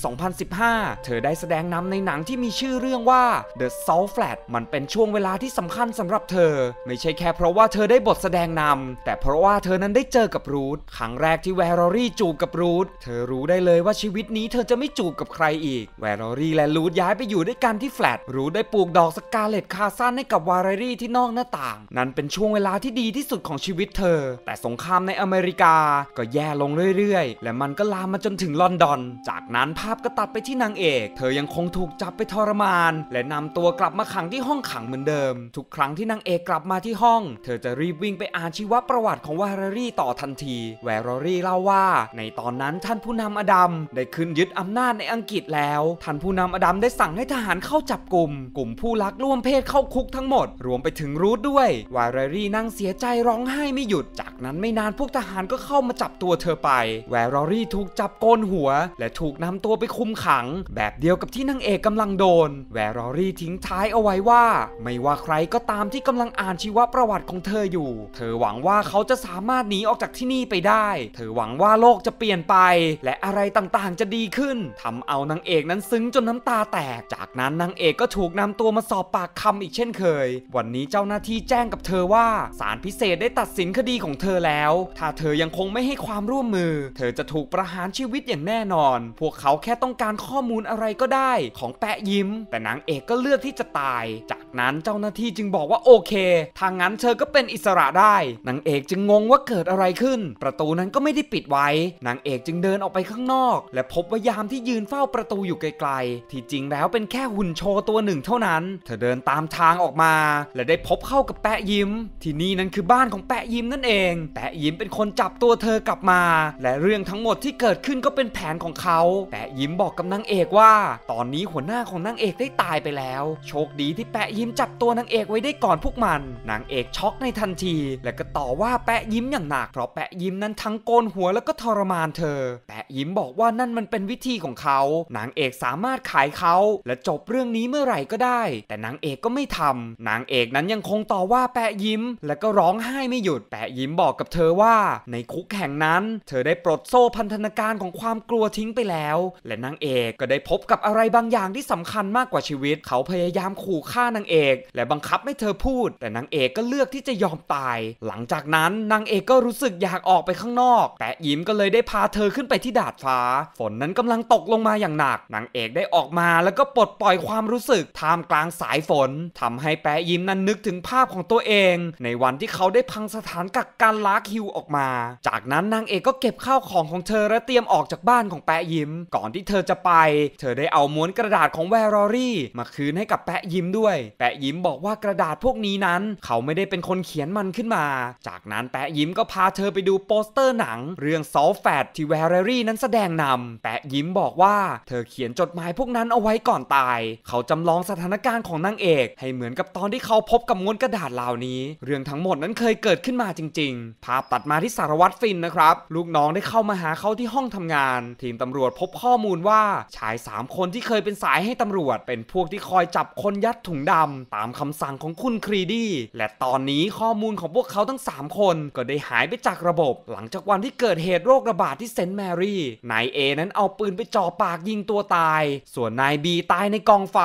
2015 เธอได้แสดงนำในหนังที่มีชื่อเรื่องว่า The s u l t Flat มันเป็นช่วงเวลาที่สำคัญสำหรับเธอ ไม่ใช่แค่เพราะว่าเธอได้บทแสดงนำ แต่เพราะว่าเธอนั้นได้เจอกับรูทครั้งแรกที่แวรอรี่จูบกับรูทเธอรู้ได้เลยว่าชีวิตนี้เธอจะไม่จูบกับใครอีกแวรอรี่และรูดย้ายไปอยู่ด้วยกันที่แฟลต รูดได้ปลูกดอกสกาเลตคาซันให้กับวารารี่ที่นอกหน้าต่าง นั้นเป็นช่วงเวลาที่ดีที่สุดของชีวิตเธอ แต่สงครามในอเมริกาก็แย่ลงเรื่อยๆ และมันก็ลามมาจนถึงลอนดอน จากนั้นภาพก็ตัดไปที่นางเอกเธอยังคงถูกจับไปทรมาน และนำตัวกลับมาขังที่ห้องขังเหมือนเดิมทุกครั้งที่นางเอกกลับมาที่ห้อง เธอจะรีบวิ่งไปอ่านชีวประวัติของวารารี่ต่อทันทีแวรอรี่เล่าว่า ในตอนนั้นท่านผู้นำอดัมได้ขึ้นยึึดอำนาจในอังกฤษแล้วท่านผู้นำอดัมได้สั่งให้ทหารเข้าจับกลุ่มกลุ่มผู้ลักล่วมเพศเข้าคุกทั้งหมด รวมไปถึงรูทด้วย วารารี่นั่งเสียใจร้องไห้ไม่หยุด จากนั้นไม่นานพวกทหารก็เข้ามาจับตัวเธอไปแวรารี่ถูกจับโกนหัว และถูกนำตัวไปคุมขัง แบบเดียวกับที่นางเอกกำลังโดนแวรารี่ทิ้งท้ายเอาไว้ว่า ไม่ว่าใครก็ตามที่กำลังอ่านชีวประวัติของเธออยู่ เธอหวังว่าเขาจะสามารถหนีออกจากที่นี่ไปได้เธอหวังว่าโลกจะเปลี่ยนไป และอะไรต่างๆจะดีขึ้นทำเอานางเอกนั้นซึ้งจนน้ำตาแตก จากนั้นนางเอกก็ถูกนำตัวมาสอบปากคำอีกเช่นเคย วันนี้เจ้าหน้าที่แจ้งกับเธอว่าศาลพิเศษได้ตัดสินคดีของเธอแล้ว ถ้าเธอยังคงไม่ให้ความร่วมมือ เธอจะถูกประหารชีวิตอย่างแน่นอน พวกเขาแค่ต้องการข้อมูลอะไรก็ได้ ของแปะยิ้ม แต่นางเอกก็เลือกที่จะตาย จากนั้นเจ้าหน้าที่จึงบอกว่าโอเค ทางนั้นเธอก็เป็นอิสระได้ นางเอกจึงงงว่าเกิดอะไรขึ้น ประตูนั้นก็ไม่ได้ปิดไว้ นางเอกจึงเดินออกไปข้างนอก และพบว่ายามที่ยืนเฝ้าประตูอยู่ไกลๆ ที่จริงแล้วเป็นแค่หุ่นโชว์ตัวหนึ่งเท่านั้น เธอเดินตามทางออกมาและได้พบเข้ากับแปะยิ้ม ที่นี่นั้นคือบ้านของแปะยิ้มนั่นเอง แปะยิ้มเป็นคนจับตัวเธอกลับมา และเรื่องทั้งหมดที่เกิดขึ้นก็เป็นแผนของเขา แปะยิ้มบอกกับนางเอกว่า ตอนนี้หัวหน้าของนางเอกได้ตายไปแล้ว โชคดีที่แปะยิ้มจับตัวนางเอกไว้ได้ก่อนพวกมัน นางเอกช็อกในทันที และก็ต่อว่าแปะยิ้มอย่างหนักเพราะแปะยิ้มนั้นทั้งโกนหัวแล้วก็ทรมานเธอ แปะยิ้มบอกว่านั่นมันเป็นวิิธีของเขานางเอกสามารถขายเขาและจบเรื่องนี้เมื่อไหร่ก็ได้ แต่นางเอกก็ไม่ทำนางเอกนั้นยังคงต่อว่าแปะยิ้ม และก็ร้องไห้ไม่หยุดแปะยิ้มบอกกับเธอว่าในคุกแห่งนั้น เธอได้ปลดโซ่พันธนาการของความกลัวทิ้งไปแล้ว และนางเอกก็ได้พบกับอะไรบางอย่างที่สำคัญมากกว่าชีวิต เขาพยายามขู่ฆ่านางเอก และบังคับให้เธอพูด แต่นางเอกก็เลือกที่จะยอมตาย หลังจากนั้นนางเอกก็รู้สึกอยากออกไปข้างนอก แปะยิ้มก็เลยได้พาเธอขึ้นไปที่ดาดฟ้าฝนนั้นก็ำลังตกลงมาอย่างหนักนางเอกได้ออกมาแล้วก็ปลดปล่อยความรู้สึกท่ามกลางสายฝน ทำให้แปะยิ้มนั้นนึกถึงภาพของตัวเอง ในวันที่เขาได้พังสถานกักกันลาฮิวออกมา จากนั้นนางเอกก็เก็บข้าวของของเธอและเตรียมออกจากบ้านของแปะยิ้ม ก่อนที่เธอจะไป เธอได้เอาม้วนกระดาษของแวรอรี่ มาคืนให้กับแปะยิ้มด้วย แปะยิ้มบอกว่ากระดาษพวกนี้นั้น เขาไม่ได้เป็นคนเขียนมันขึ้นมา จากนั้นแปะยิ้มก็พาเธอไปดูโปสเตอร์หนังเรื่องซอลแฟตที่แวรอรี่นั้นแสดงนำแปะยยิ้มบอกว่าเธอเขียนจดหมายพวกนั้นเอาไว้ก่อนตาย เขาจำลองสถานการณ์ของนางเอก ให้เหมือนกับตอนที่เขาพบกับม้วนกระดาษเหล่านี้ เรื่องทั้งหมดนั้นเคยเกิดขึ้นมาจริง ๆ ภาพตัดมาที่สารวัตรฟินนะครับลูกน้องได้เข้ามาหาเขาที่ห้องทำงาน ทีมตำรวจพบข้อมูลว่าชาย 3 คนที่เคยเป็นสายให้ตำรวจ เป็นพวกที่คอยจับคนยัดถุงดำ ตามคำสั่งของคุณครีดี้และตอนนี้ข้อมูลของพวกเขาทั้ง 3 คนก็ได้หายไปจากระบบ หลังจากวันที่เกิดเหตุโรคระบาดที่เซนต์แมรี่นายเอนั้นเอาปืนไปจ่อปากยิงตัวตาย ส่วนนายบีตายในกองไฟ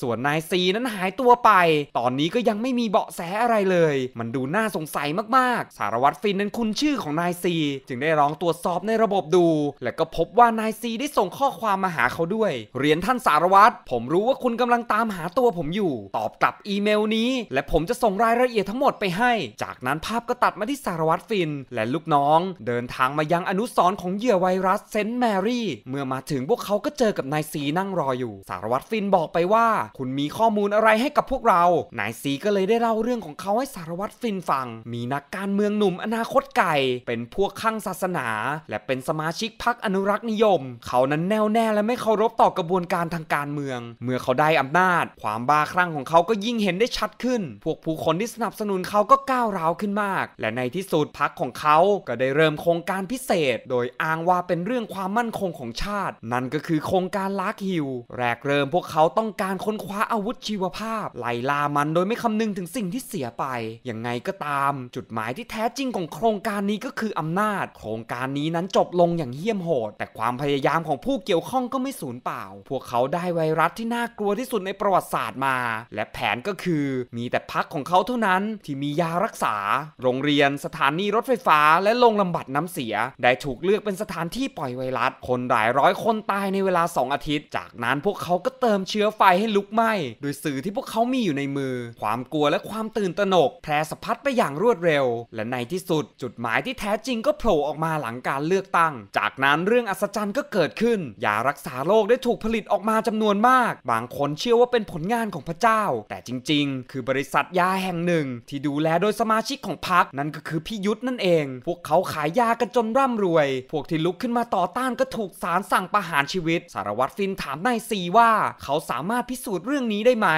ส่วนนายซีนั้นหายตัวไป ตอนนี้ก็ยังไม่มีเบาะแสอะไรเลย มันดูน่าสงสัยมากๆ สารวัตรฟินนั้นคุ้นชื่อของนายซี จึงได้ลองตรวจสอบในระบบดู และก็พบว่านายซีได้ส่งข้อความมาหาเขาด้วย เรียนท่านสารวัตร ผมรู้ว่าคุณกำลังตามหาตัวผมอยู่ ตอบกลับอีเมลนี้ และผมจะส่งรายละเอียดทั้งหมดไปให้ จากนั้นภาพก็ตัดมาที่สารวัตรฟินและลูกน้อง เดินทางมายังอนุสรของเหยื่อไวรัสเซนต์แมรี่เมื่อมาถึงพวกเขาก็เจอกับนายซีนั่งรออยู่สารวัตรฟินบอกไปว่า คุณมีข้อมูลอะไรให้กับพวกเรานายซีก็เลยได้เล่าเรื่องของเขาให้สารวัตรฟินฟัง มีนักการเมืองหนุ่มอนาคตไก่เป็นพวกข้างศาสนาและเป็นสมาชิกพรรคอนุรักษ์นิยม เขานั้นแน่วแน่และไม่เคารพต่อกระบวนการทางการเมือง เมื่อเขาได้อำนาจ ความบ้าคลั่งของเขาก็ยิ่งเห็นได้ชัดขึ้น พวกผู้คนที่สนับสนุนเขาก็ก้าวร้าวขึ้นมาก และในที่สุดพรรคของเขาก็ได้เริ่มโครงการพิเศษ โดยอ้างว่าเป็นเรื่องความมั่นคงของชาตินั่นก็คือโครงการลากฮิว แรกเริ่มพวกเขาต้องการค้นคว้าอาวุธชีวภาพไล่ล่ามันโดยไม่คำนึงถึงสิ่งที่เสียไป ยังไงก็ตาม จุดหมายที่แท้จริงของโครงการนี้ก็คืออำนาจ โครงการนี้นั้นจบลงอย่างเหี้ยมโหด แต่ความพยายามของผู้เกี่ยวข้องก็ไม่สูญเปล่า พวกเขาได้ไวรัสที่น่ากลัวที่สุดในประวัติศาสตร์มา และแผนก็คือมีแต่พักของเขาเท่านั้นที่มียารักษา โรงเรียนสถานีรถไฟฟ้าและโรงลำบัดน้ำเสียได้ถูกเลือกเป็นสถานที่ปล่อยไวรัส คนหลายร้อยคนตายในเวลา 2 อาทิตย์ จากนั้นพวกเขาก็เติมเชื้อไฟให้ลุกไหม้โดยสื่อที่พวกเขามีอยู่ในมือ ความกลัวและความตื่นตระหนก แพร่สะพัดไปอย่างรวดเร็ว และในที่สุด จุดหมายที่แท้จริงก็โผล่ออกมาหลังการเลือกตั้ง จากนั้นเรื่องอัศจรรย์ก็เกิดขึ้นยารักษาโรคได้ถูกผลิตออกมาจำนวนมาก บางคนเชื่อว่าเป็นผลงานของพระเจ้า แต่จริง ๆ คือบริษัทยาแห่งหนึ่ง ที่ดูแลโดยสมาชิกของพรรคนั่นก็คือพี่ยุทธนั่นเอง พวกเขาขายยากันจนร่ำรวย พวกที่ลุกขึ้นมาต่อต้านก็ถูกสารารสั่งประหารชีวิต สารวัตรฟินถามนายซีว่าเขาสามารถพิสูจน์เรื่องนี้ได้ไหม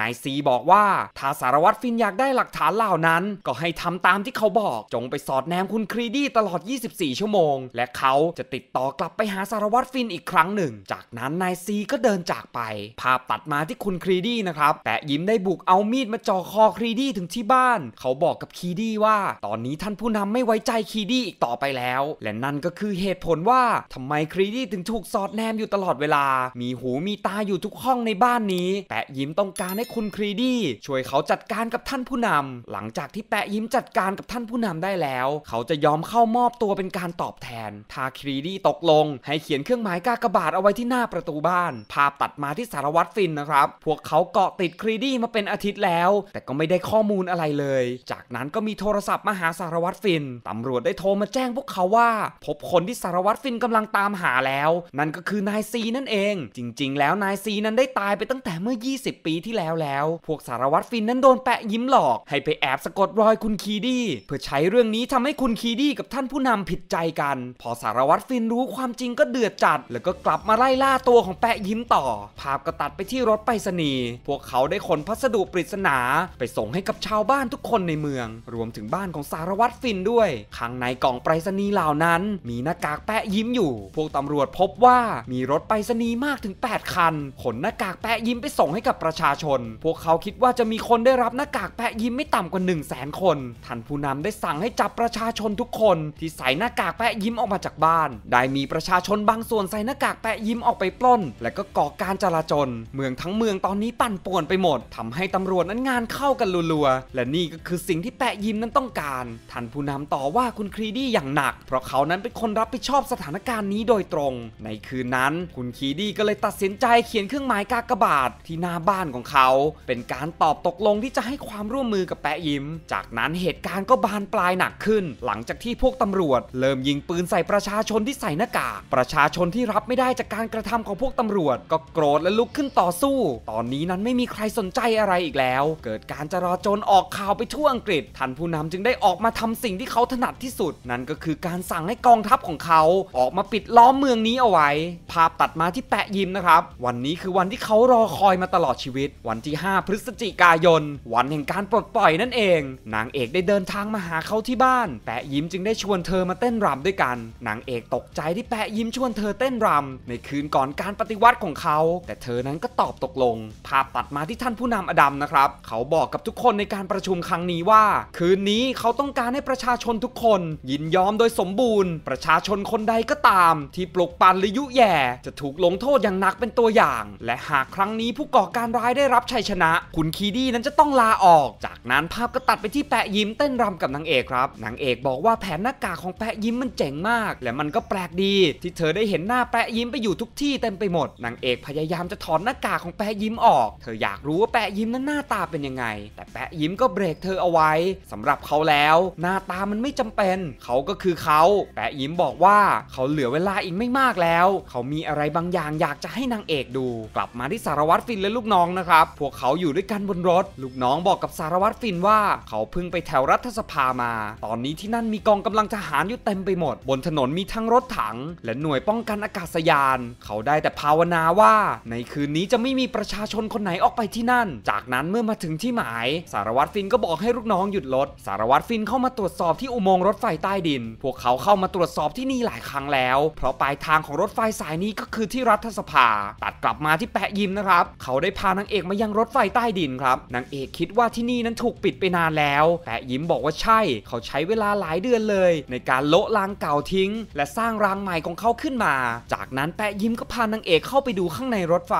นายซีบอกว่าถ้าสารวัตรฟินอยากได้หลักฐานเหล่านั้น ก็ให้ทำตามที่เขาบอก จงไปสอดแนมคุณครีดี้ตลอด 24 ชั่วโมง และเขาจะติดต่อกลับไปหาสารวัตรฟินอีกครั้งหนึ่ง จากนั้นนายซีก็เดินจากไป ภาพตัดมาที่คุณครีดี้นะครับแปะยิ้มได้บุกเอามีดมาจ่อคอครีดี้ถึงที่บ้าน เขาบอกกับครีดี้ว่า ตอนนี้ท่านผู้นำไม่ไว้ใจครีดี้อีกต่อไปแล้วและนั่นก็คือเหตุผลว่าทำไมครีดี้ถึงถูกสอดแนมอยู่ตลอดเวลา มีหูมีตาอยู่ทุกห้องในบ้านนี้ แปะยิ้มต้องการให้คุณครีดี้ ช่วยเขาจัดการกับท่านผู้นำ หลังจากที่แปะยิ้มจัดการกับท่านผู้นำได้แล้ว เขาจะยอมเข้ามอบตัวเป็นการตอบแทนถ้าครีดี้ตกลง ให้เขียนเครื่องหมายกากบาทเอาไว้ที่หน้าประตูบ้าน ภาพตัดมาที่สารวัตรฟินนะครับ พวกเขาเกาะติดครีดี้มาเป็นอาทิตย์แล้ว แต่ก็ไม่ได้ข้อมูลอะไรเลย จากนั้นก็มีโทรศัพท์มาหาสารวัตรฟิน ตำรวจได้โทรมาแจ้ง พวกเขาว่าพบคนที่สารวัตรฟินกำลังตามหาแล้วแล้วนั่นก็คือนายซีนั่นเอง จริงๆ แล้วนายซีนั้นได้ตายไปตั้งแต่เมื่อ 20 ปีที่แล้วแล้ว พวกสารวัตรฟินนั้นโดนแปะยิ้มหลอกให้ไปแอบสะกดรอยคุณคีดี้เพื่อใช้เรื่องนี้ทำให้คุณคีดี้กับท่านผู้นำผิดใจกัน พอสารวัตรฟินรู้ความจริงก็เดือดจัด แล้วก็กลับมาไล่ล่าตัวของแปะยิ้มต่อ ภาพก็ตัดไปที่รถไปรษณีย์พวกเขาได้ขนพัสดุปริศนาไปส่งให้กับชาวบ้านทุกคนในเมือง รวมถึงบ้านของสารวัตรฟินด้วย ข้างในกล่องไปรษณีย์เหล่านั้น มีหน้ากากแปะยิ้มอยู่ พวกตำรวจพบว่ามีรถไปรษณีย์มากถึง 8 คันขนหน้ากากแปะยิ้มไปส่งให้กับประชาชน พวกเขาคิดว่าจะมีคนได้รับหน้ากากแปะยิ้มไม่ต่ำกว่า 1 0 0 0 0แสนคนท่านผู้นำได้สั่งให้จับประชาชนทุกคน ที่ใส่หน้ากากแปะยิ้มออกมาจากบ้าน ได้มีประชาชนบางส่วนใส่หน้ากากแปะยิ้มออกไปปล้น และก็ก่อการจราจร เมืองทั้งเมืองตอนนี้ปั่นป่วนไปหมด ทำให้ตำรวจนั้นงานเข้ากันรัวๆและนี่ก็คือสิ่งที่แปะยิ้มนั้นต้องการท่านผู้นำต่อว่าคุณครีดี้อย่างหนัก เพราะเขานั้นเป็นคนรับผิดชอบสถานการณ์นี้โดยตรงงในคืนนั้น คุณคีดี้ก็เลยตัดสินใจเขียนเครื่องหมายกากบาท ที่หน้าบ้านของเขา เป็นการตอบตกลงที่จะให้ความร่วมมือกับแปะยิ้มจากนั้นเหตุการณ์ก็บานปลายหนักขึ้น หลังจากที่พวกตำรวจ เริ่มยิงปืนใส่ประชาชนที่ใส่หน้ากากประชาชนที่รับไม่ได้จากการกระทำของพวกตำรวจ ก็โกรธและลุกขึ้นต่อสู้ ตอนนี้นั้นไม่มีใครสนใจอะไรอีกแล้ว เกิดการจราจนออกข่าวไปทั่วอังกฤษท่านผู้นำจึงได้ออกมาทำสิ่งที่เขาถนัดที่สุดนั่นก็คือ การสั่งให้กองทัพของเขาออกมาปิดล้อมเมืองนี้เอาไว้ ภาพตัดมาที่แปะยิ้มนะครับวันนี้คือวันที่เขารอคอยมาตลอดชีวิต วันที่ 5 พฤศจิกายน วันแห่งการปลดปล่อยนั่นเองนางเอกได้เดินทางมาหาเขาที่บ้านแปะยิ้มจึงได้ชวนเธอมาเต้นรำด้วยกันนางเอกตกใจที่แปะยิ้มชวนเธอเต้นรำในคืนก่อนการปฏิวัติของเขา แต่เธอนั้นก็ตอบตกลง ภาพตัดมาที่ท่านผู้นำอดัมนะครับเขาบอกกับทุกคนในการประชุมครั้งนี้ว่า คืนนี้เขาต้องการให้ประชาชนทุกคน ยินยอมโดยสมบูรณ์ประชาชนคนใดก็ตามที่ปลุกปันหรือยุแย่จะถูกลงโทษอย่างหนักเป็นตัวอย่าง และหากครั้งนี้ผู้ก่อการร้ายได้รับชัยชนะ คุณคีดี้นั้นจะต้องลาออก จากนั้นภาพก็ตัดไปที่แปะยิ้ม เต้นรำกับนางเอกครับนางเอกบอกว่าแผนหน้ากากของแปะยิ้มมันเจ๋งมาก และมันก็แปลกดีที่เธอได้เห็นหน้าแปะยิ้มไปอยู่ทุกที่เต็มไปหมดนางเอกพยายามจะถอนหน้ากากของแปะยิ้มออก เธออยากรู้ว่าแปะยิ้มนั้นหน้าตาเป็นยังไงแต่แปะยิ้มก็เบรกเธอเอาไว้ สำหรับเขาแล้วหน้าตามันไม่จำเป็น เขาก็คือเขา แปะยิ้มบอกว่าเขาเหลือเวลาอีกไม่มากากแล้วเขามีอะไรบางอย่างอยากจะให้นางเอกดู กลับมาที่สารวัตรฟินและลูกน้องนะครับ พวกเขาอยู่ด้วยกันบนรถ ลูกน้องบอกกับสารวัตรฟินว่า เขาเพิ่งไปแถวรัฐสภามา ตอนนี้ที่นั่นมีกองกำลังทหารอยู่เต็มไปหมด บนถนนมีทั้งรถถัง และหน่วยป้องกันอากาศยาน เขาได้แต่ภาวนาว่า ในคืนนี้จะไม่มีประชาชนคนไหนออกไปที่นั่น จากนั้นเมื่อมาถึงที่หมายสารวัตรฟินก็บอกให้ลูกน้องหยุดรถสารวัตรฟินเข้ามาตรวจสอบที่อุโมงค์รถไฟใต้ดิน พวกเขาเข้ามาตรวจสอบที่นี่หลายครั้งแล้ว เพราะปลายทางของรถไฟสายนี้ก็คือที่รัฐสภา ตัดกลับมาที่แปะยิมนะครับ เขาได้พานางเอกมายังรถไฟใต้ดินครับนางเอกคิดว่าที่นี่นั้นถูกปิดไปนานแล้วแปะยิมบอกว่าใช่ เขาใช้เวลาหลายเดือนเลย ในการโละรางเก่าทิ้ง และสร้างรางใหม่ของเขาขึ้นมา จากนั้นแปะยิมก็พานางเอกเข้าไปดูข้างในรถไฟ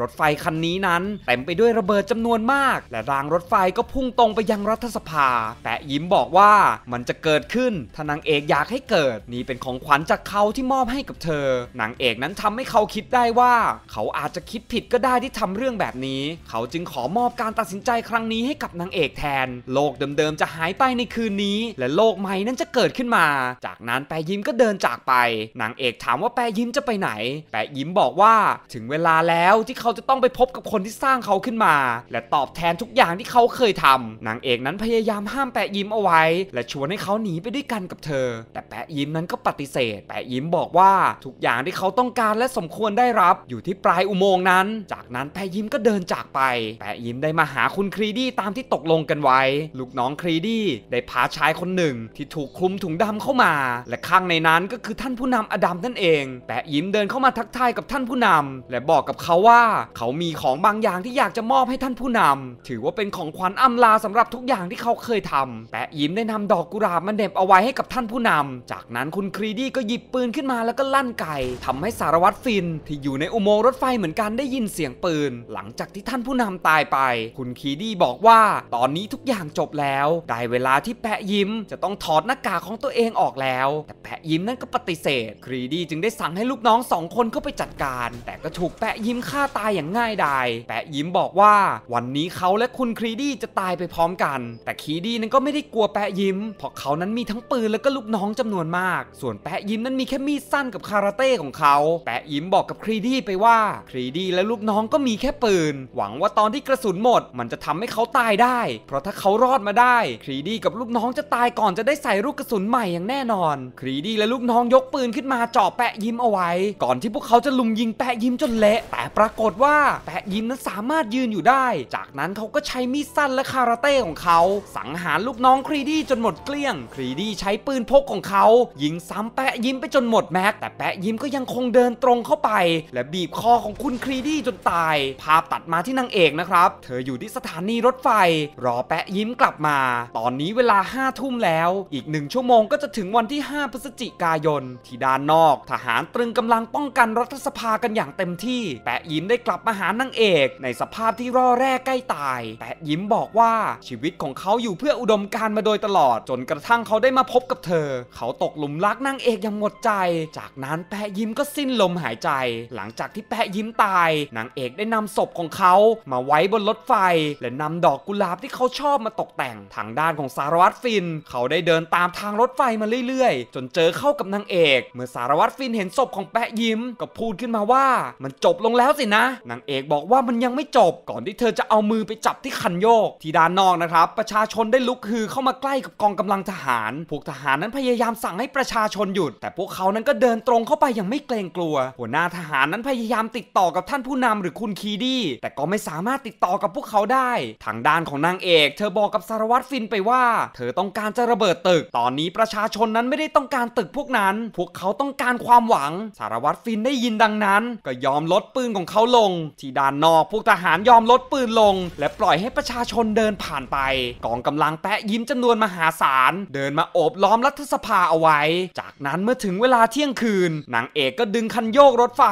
รถไฟคันนี้นั้นเต็มไปด้วยระเบิดจำนวนมาก และรางรถไฟก็พุ่งตรงไปยังรัฐสภา แปะยิมบอกว่ามันจะเกิดขึ้น ถ้านางเอกอยากให้เกิดนี่เป็นของขวัญจากเขาที่มอบให้กับเธออหนังเอกนั้นทำให้เขาคิดได้ว่า เขาอาจจะคิดผิดก็ได้ที่ทำเรื่องแบบนี้ เขาจึงขอมอบการตัดสินใจครั้งนี้ให้กับนางเอกแทน โลกเดิมๆจะหายไปในคืนนี้ และโลกใหม่นั้นจะเกิดขึ้นมา จากนั้นแปรยิ้มก็เดินจากไปนางเอกถามว่าแปรยิ้มจะไปไหน แปรยิ้มบอกว่าถึงเวลาแล้วที่เขาจะต้องไปพบกับคนที่สร้างเขาขึ้นมา และตอบแทนทุกอย่างที่เขาเคยทำนางเอกนั้นพยายามห้ามแปะยิ้มเอาไว้ และชวนให้เขาหนีไปด้วยกันกับเธอ แต่แปะยิ้มนั้นก็ปฏิเสธ แปะยิ้มบอกว่าทุกอย่างที่เขาต้องการและสมควรได้รับอยู่ที่ปลายอุโมงค์นั้น จากนั้นแปะยิ้มก็เดินจากไป แปะยิ้มได้มาหาคุณครีดี้ตามที่ตกลงกันไว้ ลูกน้องครีดี้ได้พาชายคนหนึ่งที่ถูกคลุมถุงดำเข้ามา และข้างในนั้นก็คือท่านผู้นำอดัมนั่นเอง แปะยิ้มเดินเข้ามาทักทายกับท่านผู้นำ และบอกกับเขาว่าเขามีของบางอย่างที่อยากจะมอบให้ท่านผู้นำ ถือว่าเป็นของขวัญอำลาสำหรับทุกอย่างที่เขาเคยทำแปะยิ้มได้นำดอกกุหลาบมาเด็บเอาไว้ให้กับท่านผู้นำ จากนั้นคุณครีดี้ก็หยิบปืนขึ้นมาแล้วก็ลั่นไกลทำให้สารวัตรฟินที่อยู่ในอุโมงรถไฟเหมือนกันได้ยินเสียงปืน หลังจากที่ท่านผู้นำตายไป คุณคีดี้บอกว่า ตอนนี้ทุกอย่างจบแล้ว ได้เวลาที่แปะยิ้ม จะต้องถอดหน้ากากของตัวเองออกแล้ว แต่แปะยิ้มนั้นก็ปฏิเสธ ครีดี้จึงได้สั่งให้ลูกน้องสองคนเข้าไปจัดการ แต่ก็ถูกแปะยิ้มฆ่าตายอย่างง่ายดายแปะยิ้มบอกว่า วันนี้เขาและคุณครีดี้จะตายไปพร้อมกัน แต่คีดี้นั้นก็ไม่ได้กลัวแปะยิ้มเพราะเขานั้นมีทั้งปืนแล้วก็ลูกน้องจำนวนมาก ส่วนแปะยิ้มนั้นมีแค่มีดสั้นกับคาราเต้ของเขาแต่อิมบอกกับครีดี้ไปว่า ครีดี้และลูกน้องก็มีแค่ปืน หวังว่าตอนที่กระสุนหมดมันจะทำให้เขาตายได้ เพราะถ้าเขารอดมาได้ครีดี้กับลูกน้องจะตายก่อนจะได้ใส่ลูกกระสุนใหม่อย่างแน่นอน ครีดี้และลูกน้องยกปืนขึ้นมาจ่อแปะยิ้มเอาไว้ ก่อนที่พวกเขาจะลุมยิงแปะยิ้มจนเละแต่ปรากฏว่า แปะยิ้มนั้นสามารถยืนอยู่ได้ จากนั้นเขาก็ใช้มีดสั้นและคาราเต้ของเขา สังหารลูกน้องครีดี้จนหมดเกลี้ยง ครีดี้ใช้ปืนพกของเขายิงซ้ำแปะยิ้มไปจนหมดแม็กแต่แปะและยิ้มก็ยังคงเดินตรงเข้าไปและบีบคอของคุณครีดี้จนตาย ภาพตัดมาที่นางเอกนะครับ เธออยู่ที่สถานีรถไฟรอแปะยิ้มกลับมา ตอนนี้เวลาห้าทุ่มแล้ว อีกหนึ่งชั่วโมงก็จะถึงวันที่ 5 พฤศจิกายน ที่ด้านนอกทหารตรึงกำลังป้องกันรัฐสภากันอย่างเต็มที่ แปะยิ้มได้กลับมาหานางเอกในสภาพที่ร่อแร่ใกล้ตาย แปะยิ้มบอกว่าชีวิตของเขาอยู่เพื่ออุดมการมาโดยตลอดจนกระทั่งเขาได้มาพบกับเธอ เขาตกหลุมรักนางเอกอย่างหมดใจจากนั้นั้นแปะยิ้มก็สิ้นลมหายใจ หลังจากที่แปะยิ้มตายนางเอกได้นำศพของเขามาไว้บนรถไฟ และนำดอกกุหลาบที่เขาชอบมาตกแต่งทางด้านของสารวัตรฟิน เขาได้เดินตามทางรถไฟมาเรื่อยๆ จนเจอเข้ากับนางเอกเมื่อสารวัตรฟินเห็นศพของแปะยิ้มก็พูดขึ้นมาว่ามันจบลงแล้วสินะนางเอกบอกว่ามันยังไม่จบก่อนที่เธอจะเอามือไปจับที่คันโยก ที่ด้านนอกนะครับ ประชาชนได้ลุกฮือเข้ามาใกล้กับกองกำลังทหารพวกทหารนั้นพยายามสั่งให้ประชาชนหยุดแต่พวกเขานั้นก็เดินตรงเข้าไปอย่างไม่เกรงกลัว หัวหน้าทหารนั้นพยายามติดต่อกับท่านผู้นำหรือคุณคีดี้แต่ก็ไม่สามารถติดต่อกับพวกเขาได้ ทางด้านของนางเอกเธอบอกกับสารวัตรฟินไปว่า เธอต้องการจะระเบิดตึกตอนนี้ประชาชนนั้นไม่ได้ต้องการตึกพวกนั้น พวกเขาต้องการความหวังสารวัตรฟินได้ยินดังนั้น ก็ยอมลดปืนของเขาลงที่ด้านนอกพวกทหารยอมลดปืนลง และปล่อยให้ประชาชนเดินผ่านไป กองกำลังแปะยิ้มจำนวนมหาศาลเดินมาโอบล้อมรัฐสภาเอาไว้ จากนั้นเมื่อถึงเวลาเที่ยงคืนนางเอกก็ดึงคันโยกรถไฟ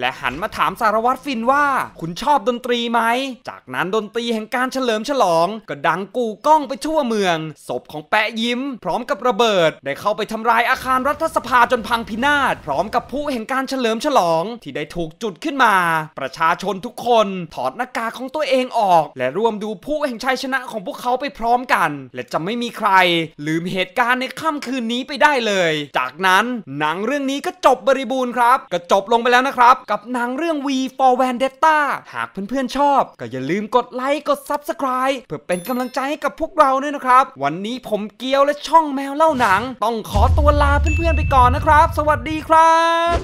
และหันมาถามสารวัตรฟินว่า คุณชอบดนตรีไหม จากนั้นดนตรีแห่งการเฉลิมฉลองก็ดังกูก้องไปทั่วเมืองศพของแปะยิ้มพร้อมกับระเบิดได้เข้าไปทำลายอาคารรัฐสภาจนพังพินาศพร้อมกับผู้แห่งการเฉลิมฉลองที่ได้ถูกจุดขึ้นมา ประชาชนทุกคนถอดหน้ากากของตัวเองออกและร่วมดูผู้แห่งชัยชนะของพวกเขาไปพร้อมกันและจะไม่มีใครลืมเหตุการณ์ในค่ำคืนนี้ไปได้เลย จากนั้นหนังเรื่องนี้ก็จบบริบูรณ์ครับก็จบลงไปแล้วนะครับ กับหนังเรื่อง V for Vendetta หากเพื่อนๆชอบ ก็อย่าลืมกดไลค์กด Subscribe เพื่อเป็นกำลังใจให้กับพวกเราด้วยนะครับ วันนี้ผมเกียวและช่องแมวเล่าหนัง ต้องขอตัวลาเพื่อนๆไปก่อนนะครับ สวัสดีครับ